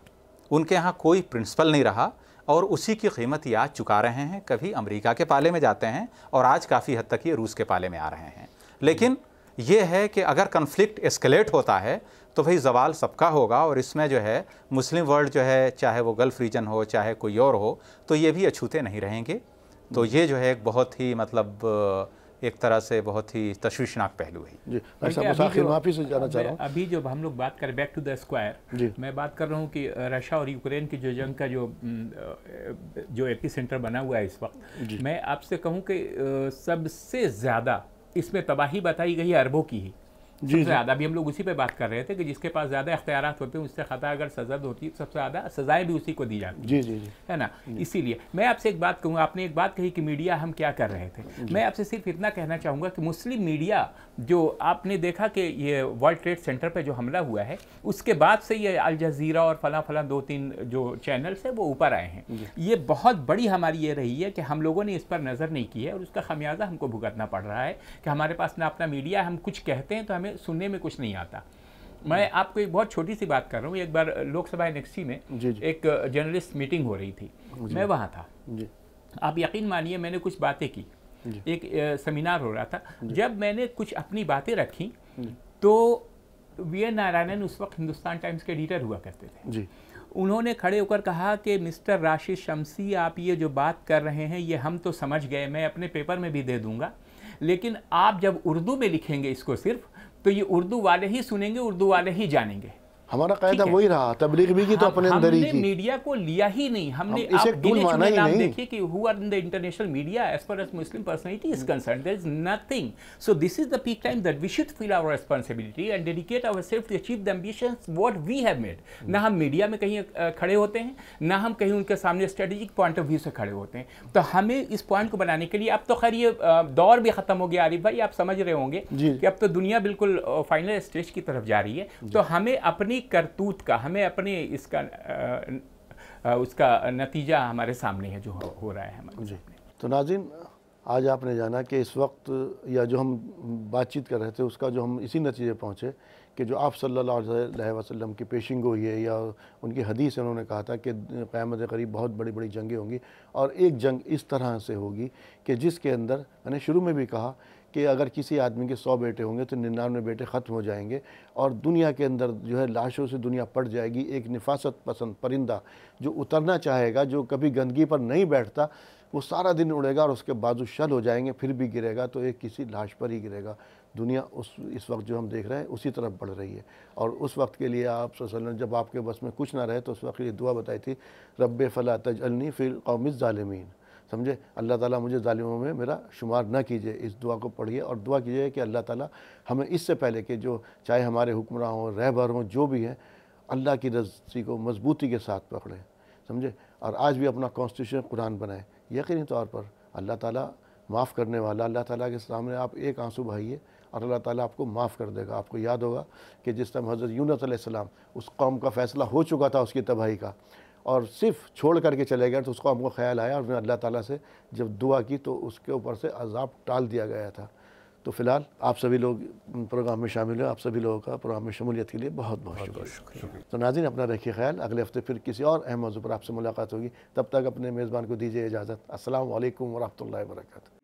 उनके यहाँ कोई प्रिंसिपल नहीं रहा और उसी की कीमत ये आज चुका रहे हैं कभी अमेरिका के पाले में जाते हैं और आज काफ़ी हद तक ये रूस के पाले में आ रहे हैं लेकिन ये है कि अगर कन्फ्लिक्ट एस्केलेट होता है तो भाई जवाल सबका होगा और इसमें जो है मुस्लिम वर्ल्ड जो है चाहे वो गल्फ़ रीजन हो चाहे कोई और हो तो ये भी अछूते नहीं रहेंगे तो ये जो है एक बहुत ही मतलब एक तरह से बहुत ही तश्वीशनाक पहलू है अच्छा,
अभी जो, जाना चाह रहा अभी जो हम लोग बात करें बैक टू द स्क्वायर मैं बात कर रहा हूँ कि रशिया और यूक्रेन की जो जंग का जो जो एपी सेंटर बना हुआ है इस वक्त मैं आपसे कहूँ कि सबसे ज़्यादा इसमें तबाही बताई गई अरबों की ही
सबसे ज़्यादा अभी
हम लोग उसी पे बात कर रहे थे कि जिसके पास ज़्यादा अख्तियार होते हैं उससे ख़ता अगर सज़ा होती है सबसे ज़्यादा सज़ाएं भी उसी को दी जाती जी जी जी है ना इसीलिए मैं आपसे एक बात कहूँगा आपने एक बात कही कि मीडिया हम क्या कर रहे थे मैं आपसे सिर्फ इतना कहना चाहूँगा कि मुस्लिम मीडिया जो आपने देखा कि ये वर्ल्ड ट्रेड सेंटर पे जो हमला हुआ है उसके बाद से ये अल जजीरा और फला फला दो तीन जो चैनल्स हैं वो ऊपर आए हैं ये बहुत बड़ी हमारी ये रही है कि हम लोगों ने इस पर नज़र नहीं की है और उसका खमियाजा हमको भुगतना पड़ रहा है कि हमारे पास ना अपना मीडिया हम कुछ कहते हैं तो हमें सुनने में कुछ नहीं आता मैं आपको एक बहुत छोटी सी बात कर रहा हूँ एक बार लोकसभा एनेक्सी में जी जी। एक जर्नलिस्ट मीटिंग हो रही थी मैं वहाँ था आप यकीन मानिए मैंने कुछ बातें की एक सेमिनार हो रहा था जब मैंने कुछ अपनी बातें रखी तो वी एन नारायणन उस वक्त हिंदुस्तान टाइम्स के एडिटर हुआ करते थे जी उन्होंने खड़े होकर कहा कि मिस्टर राशिद शमसी आप ये जो बात कर रहे हैं ये हम तो समझ गए मैं अपने पेपर में भी दे दूंगा लेकिन आप जब उर्दू में लिखेंगे इसको सिर्फ तो ये उर्दू वाले ही सुनेंगे उर्दू वाले ही जानेंगे
हमारा कायदा वही रहा तबलीग भी की तो अपने अंदर ही की
मीडिया को लिया ही नहीं हमने हम इसे टूल माना ही नहीं देखिए कि who are in the international media as per as Muslim personality is concern there is nothing so this is the peak time that we should feel our responsibility and dedicate our self to achieve the ambitions what we have made ना हम media में कहीं खड़े होते हैं ना हम कहीं उनके सामने स्ट्रेटेजिक पॉइंट ऑफ व्यू से खड़े होते हैं तो हमें इस पॉइंट को बनाने के लिए अब तो खैर ये दौर भी खत्म हो गया आरिफ भाई आप समझ रहे होंगे कि अब तो दुनिया बिल्कुल फाइनल स्टेज की तरफ जा रही है तो हमें अपनी इसी करतूत का हमें अपने इसका आ, उसका नतीजा हमारे सामने है जो हो, हो रहा है
हमारे जी तो नाजिन आज आपने जाना कि इस वक्त या जो हम बातचीत कर रहे थे उसका जो हम इसी नतीजे पहुँचे कि जो आप सल्ला अलैहि की पेशिंग हुई है या उनकी हदीस उन्होंने कहा था कि क़्यामत करीब बहुत बड़ी बड़ी जंगें होंगी और एक जंग इस तरह से होगी कि जिसके अंदर मैंने शुरू में भी कहा कि अगर किसी आदमी के सौ बेटे होंगे तो निन्यानवे बेटे ख़त्म हो जाएंगे और दुनिया के अंदर जो है लाशों से दुनिया पड़ जाएगी एक नफासत पसंद परिंदा जो उतरना चाहेगा जो कभी गंदगी पर नहीं बैठता वो सारा दिन उड़ेगा और उसके बाजू शल हो जाएंगे फिर भी गिरेगा तो एक किसी लाश पर ही गिरेगा दुनिया उस इस वक्त जो हम देख रहे हैं उसी तरफ बढ़ रही है और उस वक्त के लिए आप वसल्लम जब आपके बस में कुछ ना रहे तो उस वक्त ये दुआ बताई थी रब फ़ला तजअलनी फिर कौम ालमीन समझे अल्लाह ताला मुझे ालिमों में मेरा शुमार ना कीजिए इस दुआ को पढ़िए और दुआ कीजिए कि अल्लाह ताला हमें इससे पहले कि जो चाहे हमारे हुक्मरान हों रहबर हों जो भी हैं अल्लाह की रस्सी को मजबूती के साथ पकड़ें समझे और आज भी अपना कॉन्स्टिट्यूशन कुरान बनाएं यकीनी तौर पर अल्लाह ताला माफ़ करने वाला अल्लाह ताला के सामने आप एक आंसू बहाइए और अल्लाह ताला आपको माफ़ कर देगा आपको याद होगा कि जिस टाइम हज़रत यूनत सलाम उस कौम का फ़ैसला हो चुका था उसकी तबाही का और सिर्फ छोड़ करके चले गए तो उसको हमको ख्याल आया और मैंने अल्लाह ताला से जब दुआ की तो उसके ऊपर से अजाब टाल दिया गया था तो फिलहाल आप सभी लोग प्रोग्राम में शामिल हैं आप सभी लोगों का प्रोग्राम में शमूलियत के लिए बहुत बहुत, बहुत शुक्रिया तो नाजिन अपना रखिए ख्याल अगले हफ्ते फिर किसी और अहम मौजू पर आपसे मुलाकात होगी तब तक अपने मेज़बान को दीजिए इजाज़त असल वरहमल वर्का